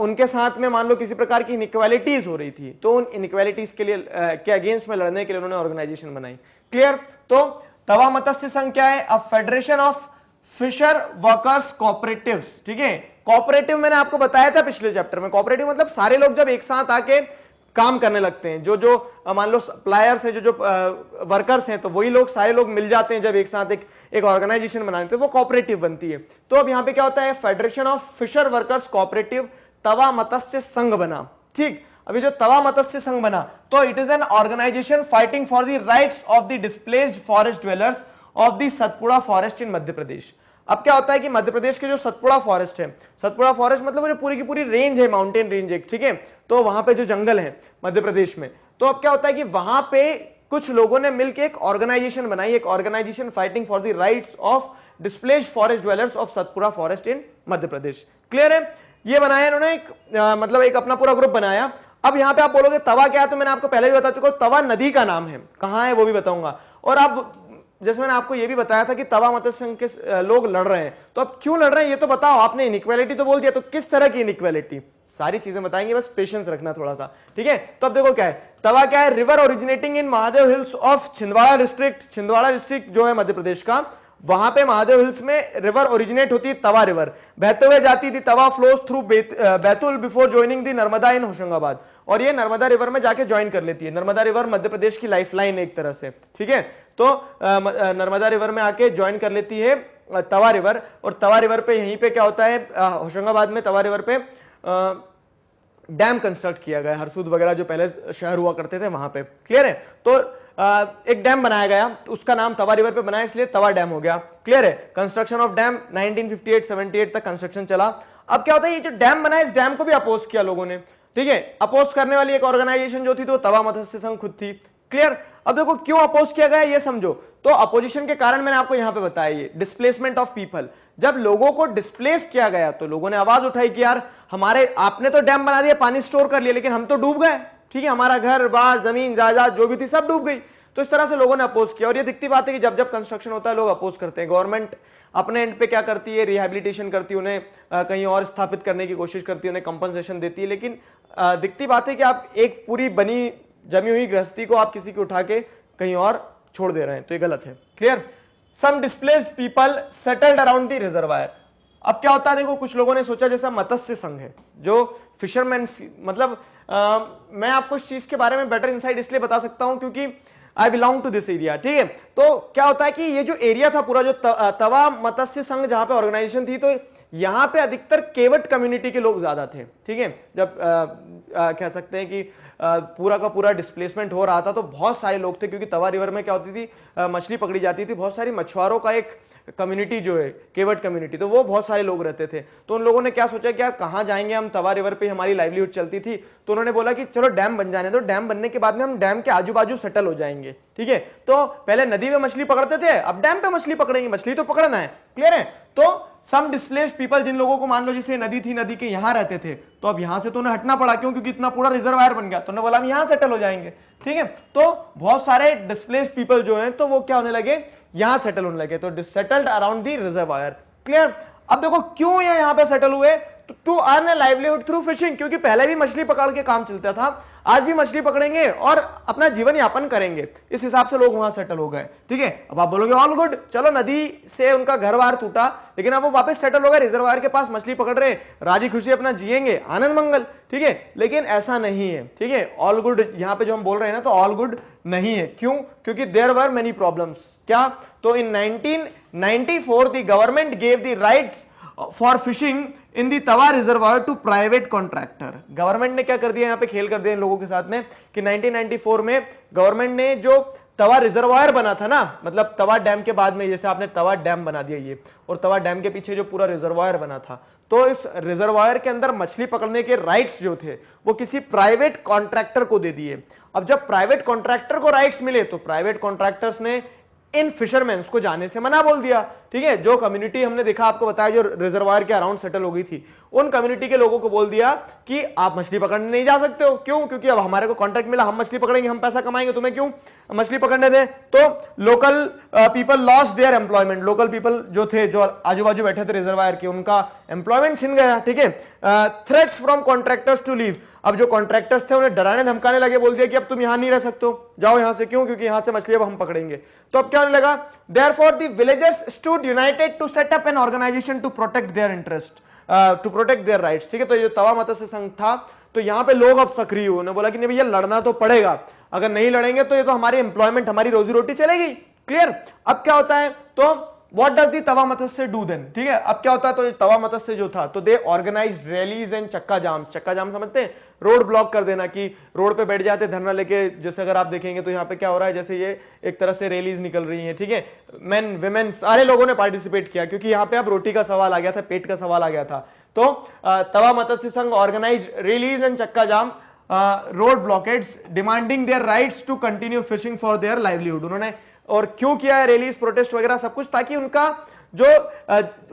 उनके साथ में मान लो किसी प्रकार की इनक्वालिटीज हो रही थी तो उन इनक्वालिटीज के लिए आ, के अगेंस्ट में लड़ने के लिए उन्होंने ऑर्गेनाइजेशन बनाई क्लियर तो तवा मत्स्य संघ क्या है a federation of fisher workers cooperative ठीक है कॉपरेटिव मैंने आपको बताया था पिछले चैप्टर में कॉपरेटिव मतलब सारे लोग जब एक साथ आके काम करने लगते हैं जो जो मान लो सप्लायर्स हैं जो जो वर्कर्स हैं तो वही लोग सारे लोग मिल जाते हैं जब एक साथ एक एक ऑर्गेनाइजेशन बना लेते हैं वो कॉपरेटिव बनती है तो अब यहाँ पे क्या होता है federation of fisher workers cooperative Tawa Matsya Sangh बना ठीक अभी जो तवा मत्स्य संघ बना तो it is an organization fighting for the rights of the displaced forest dwellers of the Satpura forest in Madhya Pradesh अब क्या होता है कि मध्य प्रदेश के जो सतपुड़ा फॉरेस्ट है सतपुड़ा फॉरेस्ट मतलब जो पूरी की पूरी रेंज है माउंटेन रेंज एक ठीक है तो वहां पे जो जंगल है मध्य प्रदेश में तो अब क्या होता है कि वहां पे कुछ लोगों ने मिलकर एक ऑर्गेनाइजेशन बनाई एक organization fighting for the right of displace forest dwellers of Satpura forest in Madhya Pradesh clear है ये बनाया इन्होंने एक आ, मतलब एक अपना पूरा ग्रुप बनाया अब यहाँ पे आप बोलोगे तवा क्या है तो मैंने आपको पहले भी बता चुका हूँ तवा नदी का नाम है कहाँ है वो भी बताऊंगा और आप जैसे मैंने आपको यह भी बताया था कि तवा मत संघ के लोग लड़ रहे हैं तो अब क्यों लड़ रहे हैं ये तो बताओ आपने इनक्वालिटी तो बोल दिया तो किस तरह की इनक्वालिटी सारी चीजें बताएंगे बस पेशेंस रखना थोड़ा सा ठीक है तो अब देखो क्या है तवा क्या है river originating in Mahadev hills of Chhindwara district Chhindwara district जो है मध्य प्रदेश का वहां पे महादेव हिल्स में रिवर ओरिजिनेट होती है तवा रिवर बहते हुए जाती थी Tawa flow through Betul before joining the Narmada in Hoshangabad और ये नर्मदा रिवर में जाके ज्वाइन कर लेती है नर्मदा रिवर मध्य प्रदेश की लाइफलाइन एक तरह से ठीक है तो नर्मदा रिवर में आके ज्वाइन कर लेती है तवा रिवर और तवा रिवर पे यहीं पे क्या होता है होशंगाबाद में तवा रिवर पे डैम कंस्ट्रक्ट किया गया हरसूद वगैरह जो पहले शहर हुआ करते थे वहां पे क्लियर है तो एक डैम बनाया गया तो उसका नाम तवा रिवर पे बनाया इसलिए तवा डैम हो गया क्लियर है कंस्ट्रक्शन ऑफ डैम 1958 78 तक कंस्ट्रक्शन चला अब क्या होता है ये जो डैम बना इस डैम को भी अपोज किया लोगों ने ठीक है अपोज करने वाली एक ऑर्गेनाइजेशन जो थी तो तवा मत्स्य संघ खुद थी क्लियर अब देखो क्यों अपोज किया गया ये समझो तो अपोजिशन के कारण मैंने आपको यहां पे बताया ये डिस्प्लेसमेंट ऑफ पीपल जब लोगों को डिस्प्लेस किया गया तो लोगों ने आवाज उठाई कि यार हमारे आपने तो डैम बना दिया पानी स्टोर कर लिया लेकिन हम तो डूब गए ठीक है हमारा घर बार जमीन जायदाद जो भी थी सब डूब गई तो इस तरह से लोगों ने अपोज किया और ये दिखती बात है कि जब जब कंस्ट्रक्शन होता है लोग अपोज करते हैं गवर्नमेंट अपने एंड पे क्या करती है रिहेबिलिटेशन करती है उन्हें आ, कहीं और स्थापित करने की कोशिश करती है उन्हें कंपनसेशन देती है लेकिन आ, दिखती बात है कि आप एक पूरी बनी जमी हुई गृहस्थी को आप किसी को उठा के कहीं और छोड़ दे रहे हैं तो ये गलत है clear some displaced people settled around the reservoir अब क्या होता है देखो कुछ लोगों ने सोचा जैसा मत्स्य संघ है जो फिशरमैन मतलब आ, मैं आपको इस चीज के बारे में बेटर इनसाइड इसलिए बता सकता हूं क्योंकि I belong to this area ठीक है तो क्या होता है कि ये जो एरिया था पूरा जो तवा मत्स्य संघ जहां पे ऑर्गेनाइजेशन थी तो यहाँ पे अधिकतर केवट कम्युनिटी के लोग ज्यादा थे ठीक है जब आ, आ, कह सकते हैं कि पूरा का पूरा डिस्प्लेसमेंट हो रहा था तो बहुत सारे लोग थे क्योंकि तवा रिवर में क्या होती थी मछली पकड़ी जाती थी बहुत सारी मछुआरों का एक कम्युनिटी जो है केवट कम्युनिटी तो वो बहुत सारे लोग रहते थे तो उन लोगों ने क्या सोचा कि यार कहाँ जाएंगे हम तवा रिवर पे हमारी लाइवलीहुड चलती थी तो उन्होंने बोला कि चलो डैम बन जाने तो डैम बनने के बाद में हम डैम के आजू बाजू सेटल हो जाएंगे ठीक है तो पहले नदी में मछली पकड़ते थे अब डैम पे मछली पकड़ेंगे मछली तो पकड़ना है क्लियर है तो सम डिस्प्लेस्ड पीपल जिन लोगों को मान लो जैसे नदी थी नदी के यहां रहते थे तो अब यहां से तो उन्हें हटना पड़ा क्यों क्योंकि इतना पूरा रिजर्वायर बन गया तो उन्हें बोला हम यहां सेटल हो जाएंगे ठीक है तो बहुत सारे डिस्प्लेस पीपल जो है तो वो क्या होने लगे यहाँ सेटल होने लगे तो settled around the reservoir clear अब देखो क्यों यहां यहाँ पे सेटल हुए to earn livelihood through fishing क्योंकि पहले भी मछली पकड़ के काम चलता था आज भी मछली पकड़ेंगे और अपना जीवन यापन करेंगे इस हिसाब से लोग वहां सेटल हो गए ठीक है अब आप बोलोगे ऑल गुड चलो नदी से उनका घर बार टूटा लेकिन अब वो वापस सेटल हो गए रिजर्वायर के पास मछली पकड़ रहे राजी खुशी अपना जियेंगे आनंद मंगल ठीक है लेकिन ऐसा नहीं है ठीक है ऑल गुड यहाँ पे जो हम बोल रहे हैं ना तो ऑल गुड नहीं है क्यों क्योंकि देर वर मेनी प्रॉब्लम क्या तो in nineteen ninety four government gave the right for fishing in the Tawa reservoir to private contractor government ने क्या कर दिया यहां पे खेल कर दिया इन लोगों के साथ में कि 1994 में गवर्नमेंट ने जो तवा रिजर्वायर बना था ना मतलब तवा डैम के बाद में जैसे आपने तवा डैम बना दिया ये और तवा डैम के पीछे जो पूरा रिजर्वायर बना था तो इस रिजर्वायर के अंदर मछली पकड़ने के राइट्स जो थे वो किसी प्राइवेट कॉन्ट्रैक्टर को दे दिए अब जब प्राइवेट कॉन्ट्रैक्टर को राइट्स मिले तो प्राइवेट कॉन्ट्रैक्टर्स ने इन फिशरमैन को जाने से मना बोल दिया ठीक है जो कम्युनिटी हमने देखा आपको बताया जो रिजर्वायर के अराउंड सेटल हो गई थी उन कम्युनिटी के लोगों को बोल दिया कि आप मछली पकड़ने नहीं जा सकते हो क्यों क्योंकि अब हमारे को कॉन्ट्रैक्ट मिला हम मछली पकड़ेंगे हम पैसा कमाएंगे तुम्हें क्यों मछली पकड़ने दें तो local people loss their employment local people जो थे जो आजू बाजू बैठे थे रिजर्वायर के उनका एम्प्लॉयमेंट छिन गया ठीक है threats from contractors to leave अब जो कॉन्ट्रैक्टर्स थे उन्हें डराने धमकाने लगे बोल दिया कि अब तुम यहां नहीं रह सकते हो जाओ यहां से क्यों क्योंकि यहां से मछली अब हम पकड़ेंगे तो अब क्या होने लगा therefore the stood united to set up an organization to protect their interest to protect their protect uh, ठीक है तो ये तवा मत्स्य संघ था तो यहां पे लोग अब सक्रिय हुए बोला कि नहीं भैया लड़ना तो पड़ेगा अगर नहीं लड़ेंगे तो ये तो हमारी एम्प्लॉयमेंट हमारी रोजी रोटी चलेगी क्लियर अब क्या होता है तो what does the Tawa Matsya do then ठीक है अब क्या होता है तो तवा मथस्य जो था तो दे ऑर्गेनाइज रैलीज एंड चक्का जाम चक्का जाम समझते हैं रोड ब्लॉक कर देना कि रोड पे बैठ जाते धरना लेके जैसे अगर आप देखेंगे तो यहाँ पे क्या हो रहा है जैसे ये एक तरह से रैलीज निकल रही है ठीक है मैन वेमेन सारे लोगों ने पार्टिसिपेट किया क्योंकि यहाँ पे अब रोटी का सवाल आ गया था पेट का सवाल आ गया था तो तवा मत्स्य संघ organise rallies and chakka jam road blockades demanding their rights to continue fishing for their livelihood उन्होंने और क्यों किया है रैली प्रोटेस्ट वगैरह सब कुछ ताकि उनका जो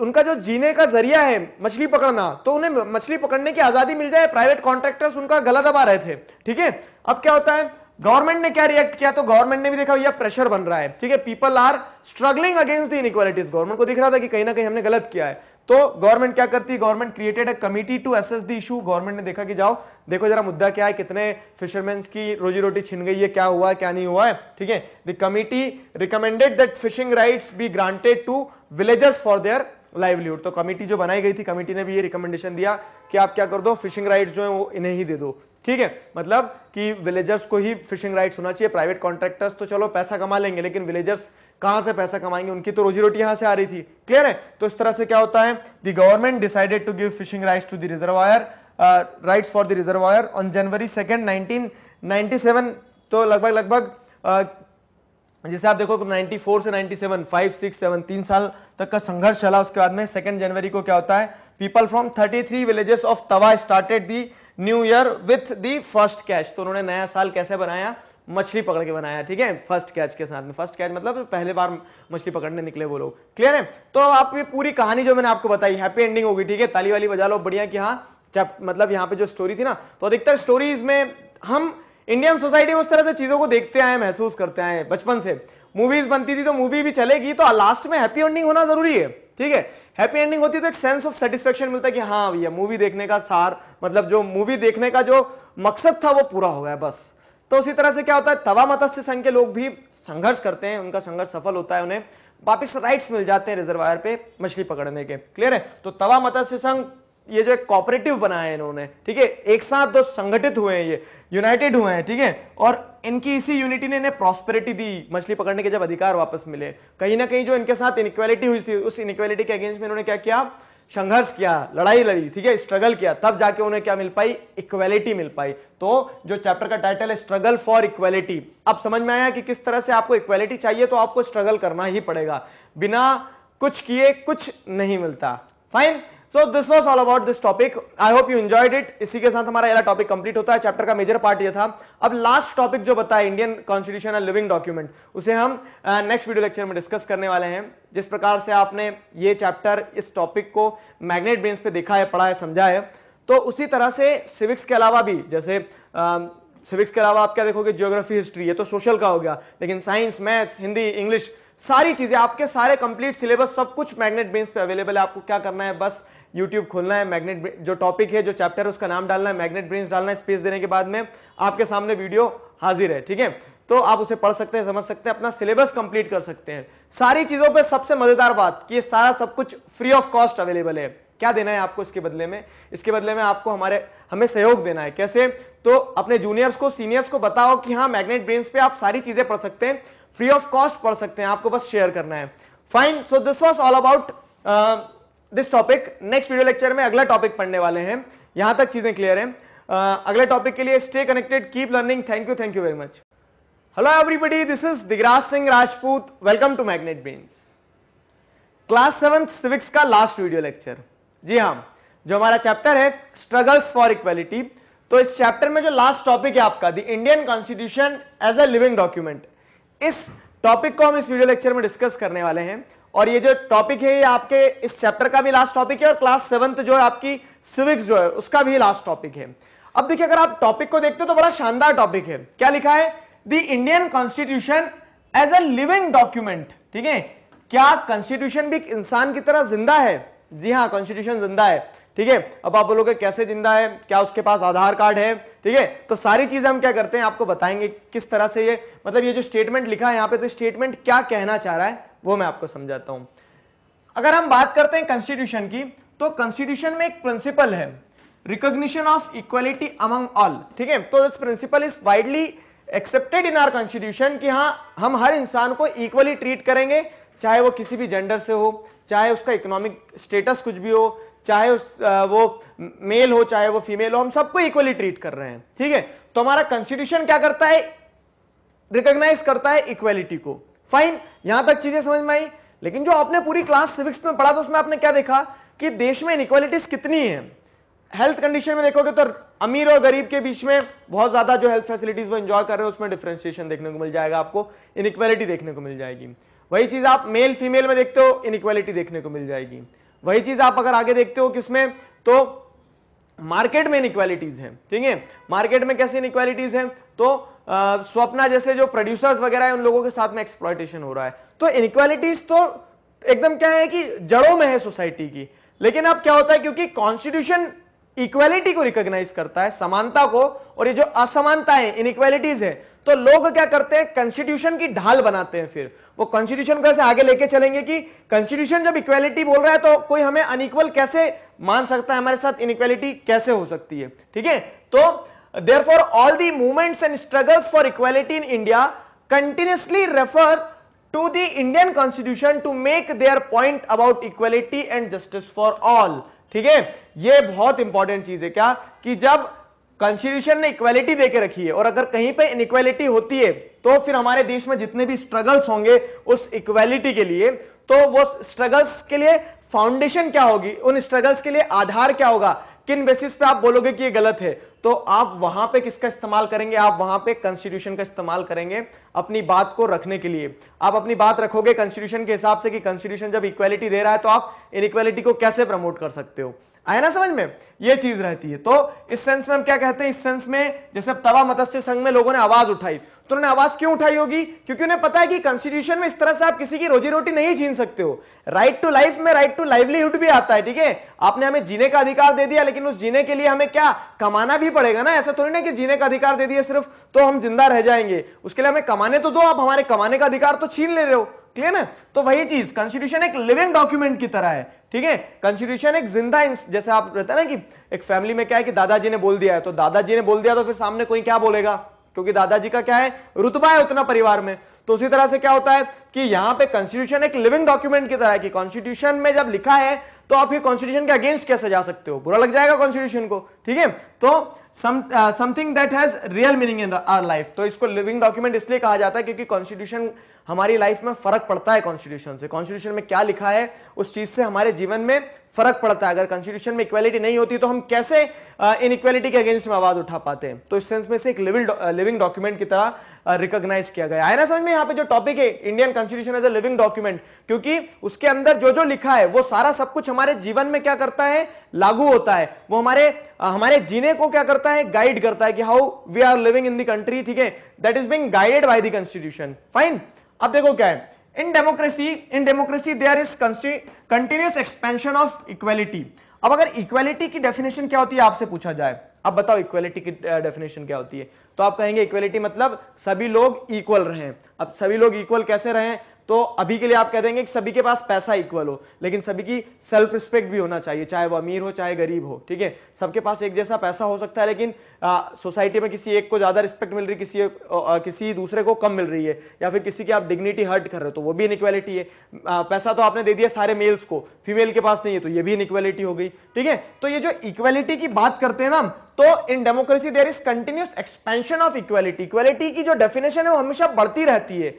उनका जो जीने का जरिया है मछली पकड़ना तो उन्हें मछली पकड़ने की आजादी मिल जाए प्राइवेट कॉन्ट्रेक्टर्स उनका गला दबा रहे थे ठीक है अब क्या होता है गवर्नमेंट ने क्या रिएक्ट किया तो गवर्नमेंट ने भी देखा भैया प्रेशर बन रहा है ठीक है people are struggling against the inequalities government को दिख रहा था कि कहीं ना कहीं हमने गलत किया है तो गवर्नमेंट क्या करती है government created a committee to assess the issue government ने देखा कि जाओ देखो जरा मुद्दा क्या है कितने फिशरमैन की रोजी रोटी छिन गई है क्या हुआ है क्या नहीं हुआ है ठीक है the committee recommended that fishing rights be granted to villagers for their livelihood तो कमेटी जो बनाई गई थी कमेटी ने भी ये रिकमेंडेशन दिया कि आप क्या कर दो फिशिंग राइट्स जो है वो इन्हें ही दे दो ठीक है मतलब कि विलेजर्स को ही फिशिंग राइट्स होना चाहिए प्राइवेट कॉन्ट्रैक्टर्स तो चलो पैसा कमा लेंगे लेकिन विलेजर्स कहां से पैसा कमाएंगे उनकी तो रोजी रोटी यहां से आ रही थी क्लियर है तो इस तरह से क्या होता है the government decided to give fishing right to the reservoir right for the reservoir on January second nineteen तो लगभग लगभग uh, जैसे आप देखो 94 से 97 सेवन फाइव सिक्स सेवन तीन साल तक का संघर्ष चला उसके बाद में सेकेंड जनवरी को क्या होता है people from 33 three villages of Tawa started the new year with the first catch तो उन्होंने नया साल कैसे बनाया मछली पकड़ के बनाया ठीक है फर्स्ट कैच के साथ में फर्स्ट कैच मतलब पहले बार मछली पकड़ने निकले वो लोग क्लियर है तो आप ये पूरी कहानी जो मैंने आपको बताई हैप्पी एंडिंग होगी ठीक है ताली वाली बजा लो बढ़िया कि हाँ चैप मतलब यहाँ पे जो स्टोरी थी ना तो अधिकतर स्टोरीज में हम इंडियन सोसाइटी में उस तरह से चीजों को देखते आए महसूस करते आए बचपन से मूवीज बनती थी तो मूवी भी चलेगी तो लास्ट में हैप्पी एंडिंग होना जरूरी है ठीक है हैप्पी एंडिंग होती है तो एक सेंस ऑफ सेटिस्फेक्शन मिलता है कि हाँ भैया मूवी देखने का सार मतलब जो मूवी देखने का जो मकसद था वो पूरा हो गया बस तो उसी तरह से क्या होता है तवा मत्स्य संघ के लोग भी संघर्ष करते हैं उनका संघर्ष सफल होता है उन्हें वापस राइट्स मिल जाते हैं रिजर्वायर पे मछली पकड़ने के क्लियर है तो तवा मत्स्य संघ ये जो एक कॉपरेटिव बनाया है इन्होंने ठीक है एक साथ दो संगठित हुए हैं ये यूनाइटेड हुए हैं ठीक है थीके? और इनकी इसी यूनिटी ने इन्हें प्रॉस्पेरिटी दी मछली पकड़ने के जब अधिकार वापस मिले कहीं ना कहीं जो इनके साथ इनक्वालिटी हुई थी उस इनक्वालिटी के अगेंस्ट में इन्होंने क्या किया संघर्ष किया लड़ाई लड़ी ठीक है स्ट्रगल किया तब जाके उन्हें क्या मिल पाई इक्वेलिटी मिल पाई तो जो चैप्टर का टाइटल है स्ट्रगल फॉर इक्वेलिटी अब समझ में आया कि किस तरह से आपको इक्वेलिटी चाहिए तो आपको स्ट्रगल करना ही पड़ेगा बिना कुछ किए कुछ नहीं मिलता fine so this was all about this topic I hope you enjoyed it इसी के साथ हमारा ये टॉपिक कंप्लीट होता है चैप्टर का मेजर पार्ट ये था अब लास्ट टॉपिक जो बताया Indian constitution and living document उसे हम नेक्स्ट वीडियो लेक्चर में डिस्कस करने वाले हैं जिस प्रकार से आपने ये चैप्टर इस टॉपिक को मैग्नेट बेंस पे देखा है पढ़ा है समझा है तो उसी तरह से सिविक्स के अलावा भी जैसे सिविक्स um, के अलावा आप क्या देखोगे जियोग्राफी हिस्ट्री ये तो सोशल का हो गया लेकिन साइंस मैथ्स हिंदी इंग्लिश सारी चीजें आपके सारे कंप्लीट सिलेबस सब कुछ मैग्नेट बेंस पे अवेलेबल है आपको क्या करना है बस यूट्यूब खोलना है मैग्नेट जो टॉपिक है जो चैप्टर है उसका नाम डालना है मैग्नेट ब्रेन्स डालना है स्पेस देने के बाद में आपके सामने वीडियो हाजिर है ठीक है तो आप उसे पढ़ सकते हैं समझ सकते हैं अपना सिलेबस कंप्लीट कर सकते हैं सारी चीजों पर सबसे मजेदार बात कि ये सारा सब कुछ फ्री ऑफ कॉस्ट अवेलेबल है क्या देना है आपको इसके बदले में इसके बदले में आपको हमारे हमें सहयोग देना है कैसे तो अपने जूनियर्स को सीनियर्स को बताओ कि हाँ मैग्नेट ब्रेन्स पे आप सारी चीजें पढ़ सकते हैं फ्री ऑफ कॉस्ट पढ़ सकते हैं आपको बस शेयर करना है fine so this was all about this topic next video lecture में अगला टॉपिक पढ़ने वाले हैं यहां तक चीजें क्लियर हैं uh, अगले टॉपिक के लिए stay connected keep learning thank you thank you very much hello everybody this is Digraj Singh Rajput welcome to magnet brains class seven civics का लास्ट वीडियो लेक्चर जी हाँ जो हमारा चैप्टर है स्ट्रगल्स फॉर इक्वेलिटी तो इस चैप्टर में जो लास्ट टॉपिक है आपका the Indian constitution as a living document इस टॉपिक को हम इस वीडियो लेक्चर में डिस्कस करने वाले हैं और ये जो टॉपिक है ये आपके इस चैप्टर का भी लास्ट टॉपिक है और क्लास सेवंथ जो है आपकी सिविक्स जो है उसका भी लास्ट टॉपिक है अब देखिए अगर आप टॉपिक को देखते हो तो बड़ा शानदार टॉपिक है क्या लिखा है the Indian constitution as a living document ठीक है क्या कॉन्स्टिट्यूशन भी इंसान की तरह जिंदा है जी हाँ कॉन्स्टिट्यूशन जिंदा है ठीक है अब आप बोलोगे कैसे जिंदा है क्या उसके पास आधार कार्ड है ठीक है तो सारी चीजें हम क्या करते हैं आपको बताएंगे किस तरह से ये मतलब ये जो स्टेटमेंट लिखा है यहाँ पे तो स्टेटमेंट क्या कहना चाह रहा है वो मैं आपको समझाता हूं अगर हम बात करते हैं कॉन्स्टिट्यूशन की तो कॉन्स्टिट्यूशन में एक प्रिंसिपल है recognition of equality among all ठीक है तो this principle is widely accepted in our constitution कि हाँ हम हर इंसान को इक्वली ट्रीट करेंगे चाहे वो किसी भी जेंडर से हो चाहे उसका इकोनॉमिक स्टेटस कुछ भी हो चाहे उस वो मेल हो चाहे वो फीमेल हो हम सबको इक्वली ट्रीट कर रहे हैं ठीक है तो हमारा कॉन्स्टिट्यूशन क्या करता है रिकॉग्नाइज करता है इक्वेलिटी को फाइन यहां तक चीजें समझ में आई लेकिन जो आपने पूरी क्लास सिविक्स में पढ़ा तो उसमें आपने क्या देखा कि देश में इनक्वालिटीज कितनी है हेल्थ कंडीशन में देखोगे तो अमीर और गरीब के बीच में बहुत ज्यादा जो हेल्थ फैसिलिटीज वो एंजॉय कर रहे हैं उसमें डिफ्रेंशिएशन देखने को मिल जाएगा आपको इनक्वालिटी देखने को मिल जाएगी वही चीज आप मेल फीमेल में देखते हो इनक्वालिटी देखने को मिल जाएगी वही चीज आप अगर आगे देखते हो किसमें तो मार्केट में इनक्वालिटीज है ठीक है मार्केट में कैसे इनक्वालिटीज है तो स्वप्ना जैसे जो प्रोड्यूसर्स वगैरह है उन लोगों के साथ में एक्सप्लॉयटेशन हो रहा है तो इनक्वालिटीज तो एकदम क्या है कि जड़ों में है सोसाइटी की लेकिन अब क्या होता है क्योंकि कॉन्स्टिट्यूशन इक्वालिटी को रिकॉग्नाइज करता है समानता को और ये जो असमानता है इनक्वालिटीज है तो लोग क्या करते हैं कॉन्स्टिट्यूशन की ढाल बनाते हैं फिर वो कॉन्स्टिट्यूशन को ऐसे आगे लेके चलेंगे कि कॉन्स्टिट्यूशन जब इक्वेलिटी बोल रहा है तो कोई हमें अनइक्वल कैसे मान सकता है हमारे साथ इनइक्वेलिटी कैसे हो सकती है ठीक है तो therefore all the movements and struggles for equality in India continuously refer to the Indian constitution to make their point about equality and justice for all ठीक है ये बहुत इंपॉर्टेंट चीज है क्या कि जब कॉन्स्टिट्यूशन ने इक्वालिटी देके रखी है और अगर कहीं पे इनक्वालिटी होती है तो फिर हमारे देश में जितने भी स्ट्रगल्स होंगे उस इक्वालिटी के लिए तो वो स्ट्रगल्स के लिए फाउंडेशन क्या होगी उन स्ट्रगल्स के लिए आधार क्या होगा किन बेसिस पे आप बोलोगे कि ये गलत है तो आप वहां पे किसका इस्तेमाल करेंगे आप वहां पे कॉन्स्टिट्यूशन का इस्तेमाल करेंगे अपनी बात को रखने के लिए आप अपनी बात रखोगे कॉन्स्टिट्यूशन के हिसाब से कि कॉन्स्टिट्यूशन जब इक्वालिटी दे रहा है तो आप इक्वालिटी को कैसे प्रमोट कर सकते हो आया ना समझ में ये चीज रहती है तो इस सेंस में हम क्या कहते हैं इस सेंस में जैसे तवा मत्स्य संघ में लोगों ने आवाज उठाई तो उन्होंने आवाज क्यों उठाई होगी क्योंकि उन्हें पता है कि कॉन्स्टिट्यूशन में इस तरह से आप किसी की रोजी रोटी नहीं छीन सकते हो राइट टू लाइफ में राइट टू लाइवलीहुड भी आता है ठीक है आपने हमें जीने का अधिकार दे दिया लेकिन उस जीने के लिए हमें क्या कमाना भी पड़ेगा ना ऐसा थोड़ी ना कि जीने का अधिकार दे दिया सिर्फ तो हम जिंदा रह जाएंगे उसके लिए हमें कमाने तो दो आप हमारे कमाने का अधिकार तो छीन ले रहे हो क्लियर ना तो वही चीज कॉन्स्टिट्यूशन एक लिविंग डॉक्यूमेंट की तरह है ठीक है कॉन्स्टिट्यूशन एक जिंदा जैसे आप रहते हैं ना कि एक फैमिली में क्या है कि दादाजी ने बोल दिया है तो दादाजी ने बोल दिया तो फिर सामने कोई क्या बोलेगा क्योंकि दादाजी का क्या है रुतबा है उतना परिवार में तो उसी तरह से क्या होता है कि यहां पे कॉन्स्टिट्यूशन एक लिविंग डॉक्यूमेंट की तरह है कि कॉन्स्टिट्यूशन में जब लिखा है तो आप ये कॉन्स्टिट्यूशन के अगेंस्ट कैसे जा सकते हो बुरा लग जाएगा कॉन्स्टिट्यूशन को ठीक है तो something that has real meaning in our life तो इसको लिविंग डॉक्यूमेंट इसलिए कहा जाता है क्योंकि कॉन्स्टिट्यूशन हमारी लाइफ में फर्क पड़ता है कॉन्स्टिट्यूशन से कॉन्स्टिट्यूशन में क्या लिखा है उस चीज से हमारे जीवन में फर्क पड़ता है अगर कॉन्स्टिट्यूशन में इक्वालिटी नहीं होती तो हम कैसे इन इक्वालिटी के अगेंस्ट में आवाज उठा पाते हैं तो इस सेंस में से एक लिविंग डॉक्यूमेंट की तरह रिकॉग्नाइज किया गया है ना समझ में यहाँ पे जो टॉपिक है Indian constitution as a living document क्योंकि उसके अंदर जो जो लिखा है वो सारा सब कुछ हमारे जीवन में क्या करता है लागू होता है वो हमारे हमारे जीने को क्या करता है गाइड करता है कि how we are living in the country ठीक है that is being guided by the constitution fine अब देखो क्या है in democracy in democracy there is continuous expansion of equality अब अगर इक्वेलिटी की डेफिनेशन क्या होती है आपसे पूछा जाए अब बताओ इक्वेलिटी की डेफिनेशन क्या होती है तो आप कहेंगे इक्वेलिटी मतलब सभी लोग इक्वल रहे अब सभी लोग इक्वल कैसे रहे तो अभी के लिए आप कह देंगे कि सभी के पास पैसा इक्वल हो लेकिन सभी की सेल्फ रिस्पेक्ट भी होना चाहिए चाहे वो अमीर हो चाहे गरीब हो ठीक है सबके पास एक जैसा पैसा हो सकता है लेकिन सोसाइटी में किसी एक को ज़्यादा रिस्पेक्ट मिल रही किसी एक, आ, किसी दूसरे को कम मिल रही है या फिर किसी की आप डिग्निटी हर्ट कर रहे हो तो वो भी इनक्वालिटी है आ, पैसा तो आपने दे दिया सारे मेल्स को फीमेल के पास नहीं है तो ये भी इनक्वालिटी हो गई ठीक है तो ये जो इक्वालिटी की बात करते हैं ना तो in democracy there is continuous expansion of equality equality की जो डेफिनेशन है वो हमेशा बढ़ती रहती है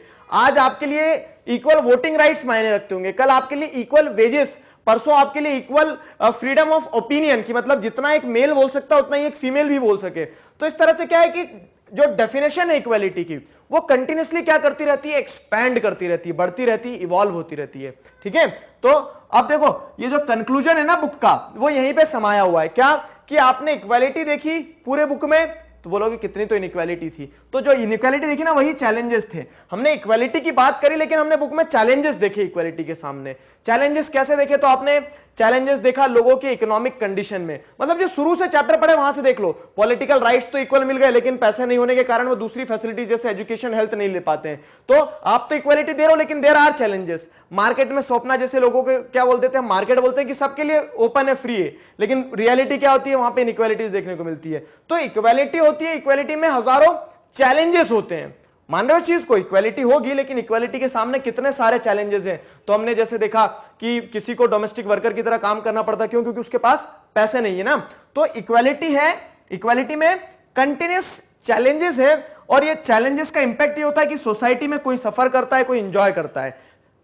आज आपके लिए इक्वल वोटिंग राइट्स मायने रखते होंगे कल आपके लिए इक्वल वेजेस परसों आपके लिए इक्वल फ्रीडम ऑफ ओपिनियन की मतलब जितना एक मेल बोल सकता है उतना ही एक फीमेल भी बोल सके तो इस तरह से क्या है कि जो डेफिनेशन है इक्वालिटी की वो कंटिन्यूसली क्या करती रहती है एक्सपैंड करती रहती है बढ़ती रहती है इवॉल्व होती रहती है ठीक है तो अब देखो ये जो कंक्लूजन है ना बुक का वो यहीं पे समाया हुआ है क्या कि आपने इक्वालिटी देखी पूरे बुक में तो बोलोगे कितनी तो इनक्वालिटी थी तो जो इनक्वालिटी देखी ना वही चैलेंजेस थे हमने इक्वालिटी की बात करी लेकिन हमने बुक में चैलेंजेस देखे इक्वालिटी के सामने चैलेंजेस कैसे देखे तो आपने चैलेंजेस देखा लोगों के इकोनॉमिक कंडीशन में मतलब जो शुरू से चैप्टर पढ़े वहां से देख लो पॉलिटिकल राइट्स तो इक्वल मिल गए लेकिन पैसे नहीं होने के कारण वो दूसरी फैसिलिटी जैसे एजुकेशन हेल्थ नहीं ले पाते हैं तो आप तो इक्वालिटी दे रहे हो लेकिन देर आर चैलेंजेस मार्केट में सौंपना जैसे लोगों को क्या बोलते थे हैं मार्केट बोलते हैं कि सबके लिए ओपन है फ्री है लेकिन रियलिटी क्या होती है वहां पर इन देखने को मिलती है तो इक्वालिटी होती है इक्वालिटी में हजारों चैलेंजेस होते हैं मान रहे हो चीज को इक्वालिटी होगी लेकिन इक्वालिटी के सामने कितने सारे चैलेंजेस हैं तो हमने जैसे देखा कि किसी को डोमेस्टिक वर्कर की तरह काम करना पड़ता क्यों क्योंकि उसके पास पैसे नहीं है ना तो इक्वालिटी है इक्वालिटी में कंटिन्यूस चैलेंजेस है और ये चैलेंजेस का इंपैक्ट ये होता है कि सोसाइटी में कोई सफर करता है कोई इंजॉय करता है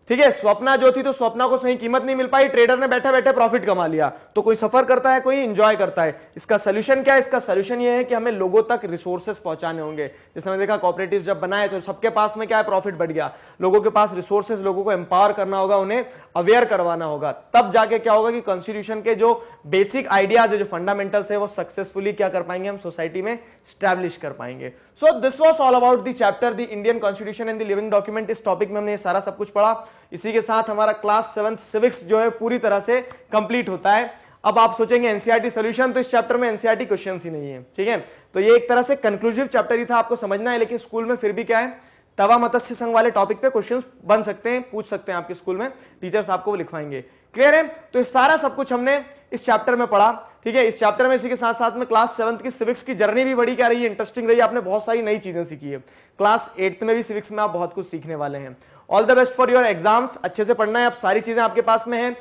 ठीक है स्वप्ना जो थी तो स्वप्ना को सही कीमत नहीं मिल पाई ट्रेडर ने बैठे बैठे प्रॉफिट कमा लिया तो कोई सफर करता है कोई इंजॉय करता है इसका सोल्यूशन क्या है इसका सोल्यूशन ये है कि हमें लोगों तक रिसोर्सेस पहुंचाने होंगे जैसे मैंने देखा कॉपरेटिव जब बनाए तो सबके पास में क्या है प्रॉफिट बढ़ गया लोगों के पास रिसोर्सेस लोगों को एम्पावर करना होगा उन्हें अवेयर करवाना होगा तब जाके क्या होगा कि कॉन्स्टिट्यूशन के जो बेसिक आइडियाज है जो फंडामेंटल्स है वो सक्सेसफुली क्या कर पाएंगे हम सोसाइटी में स्टैब्लिश कर पाएंगे so this was all about the chapter the Indian constitution and the living document इस टॉपिक में हमने सारा सब कुछ पढ़ा इसी के साथ हमारा क्लास सेवन सिविक्स जो है पूरी तरह से कंप्लीट होता है अब आप सोचेंगे एनसीआरटी सोल्यूशन e तो इस चैप्टर में एनसीआरटी क्वेश्चन e ही नहीं है ठीक है तो ये एक तरह से कंक्लूसिव चैप्टर ही था आपको समझना है लेकिन स्कूल में फिर भी क्या है तवा मत्स्य संघ वाले टॉपिक पे क्वेश्चंस बन सकते हैं पूछ सकते हैं आपके स्कूल में टीचर्स आपको वो लिखवाएंगे क्लियर है तो सारा सब कुछ हमने इस चैप्टर में पढ़ा ठीक है इस चैप्टर में इसी के साथ साथ में क्लास सेवंथ की सिविक्स की जर्नी भी बड़ी क्या रही है इंटरेस्टिंग रही आपने बहुत सारी नई चीजें सीखी है क्लास एट्थ में भी सिविक्स में आप बहुत कुछ सीखने वाले हैं all the best for your exams अच्छे से पढ़ना है आप सारी चीजें आपके पास में है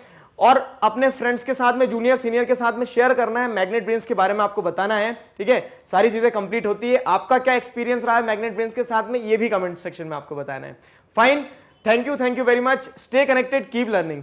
और अपने फ्रेंड्स के साथ में जूनियर सीनियर के साथ में शेयर करना है मैग्नेट ब्रेन्स के बारे में आपको बताना है ठीक है सारी चीजें कंप्लीट होती है आपका क्या एक्सपीरियंस रहा है मैग्नेट ब्रेन्स के साथ में ये भी कमेंट सेक्शन में आपको बताना है fine thank you thank you very much stay connected keep learning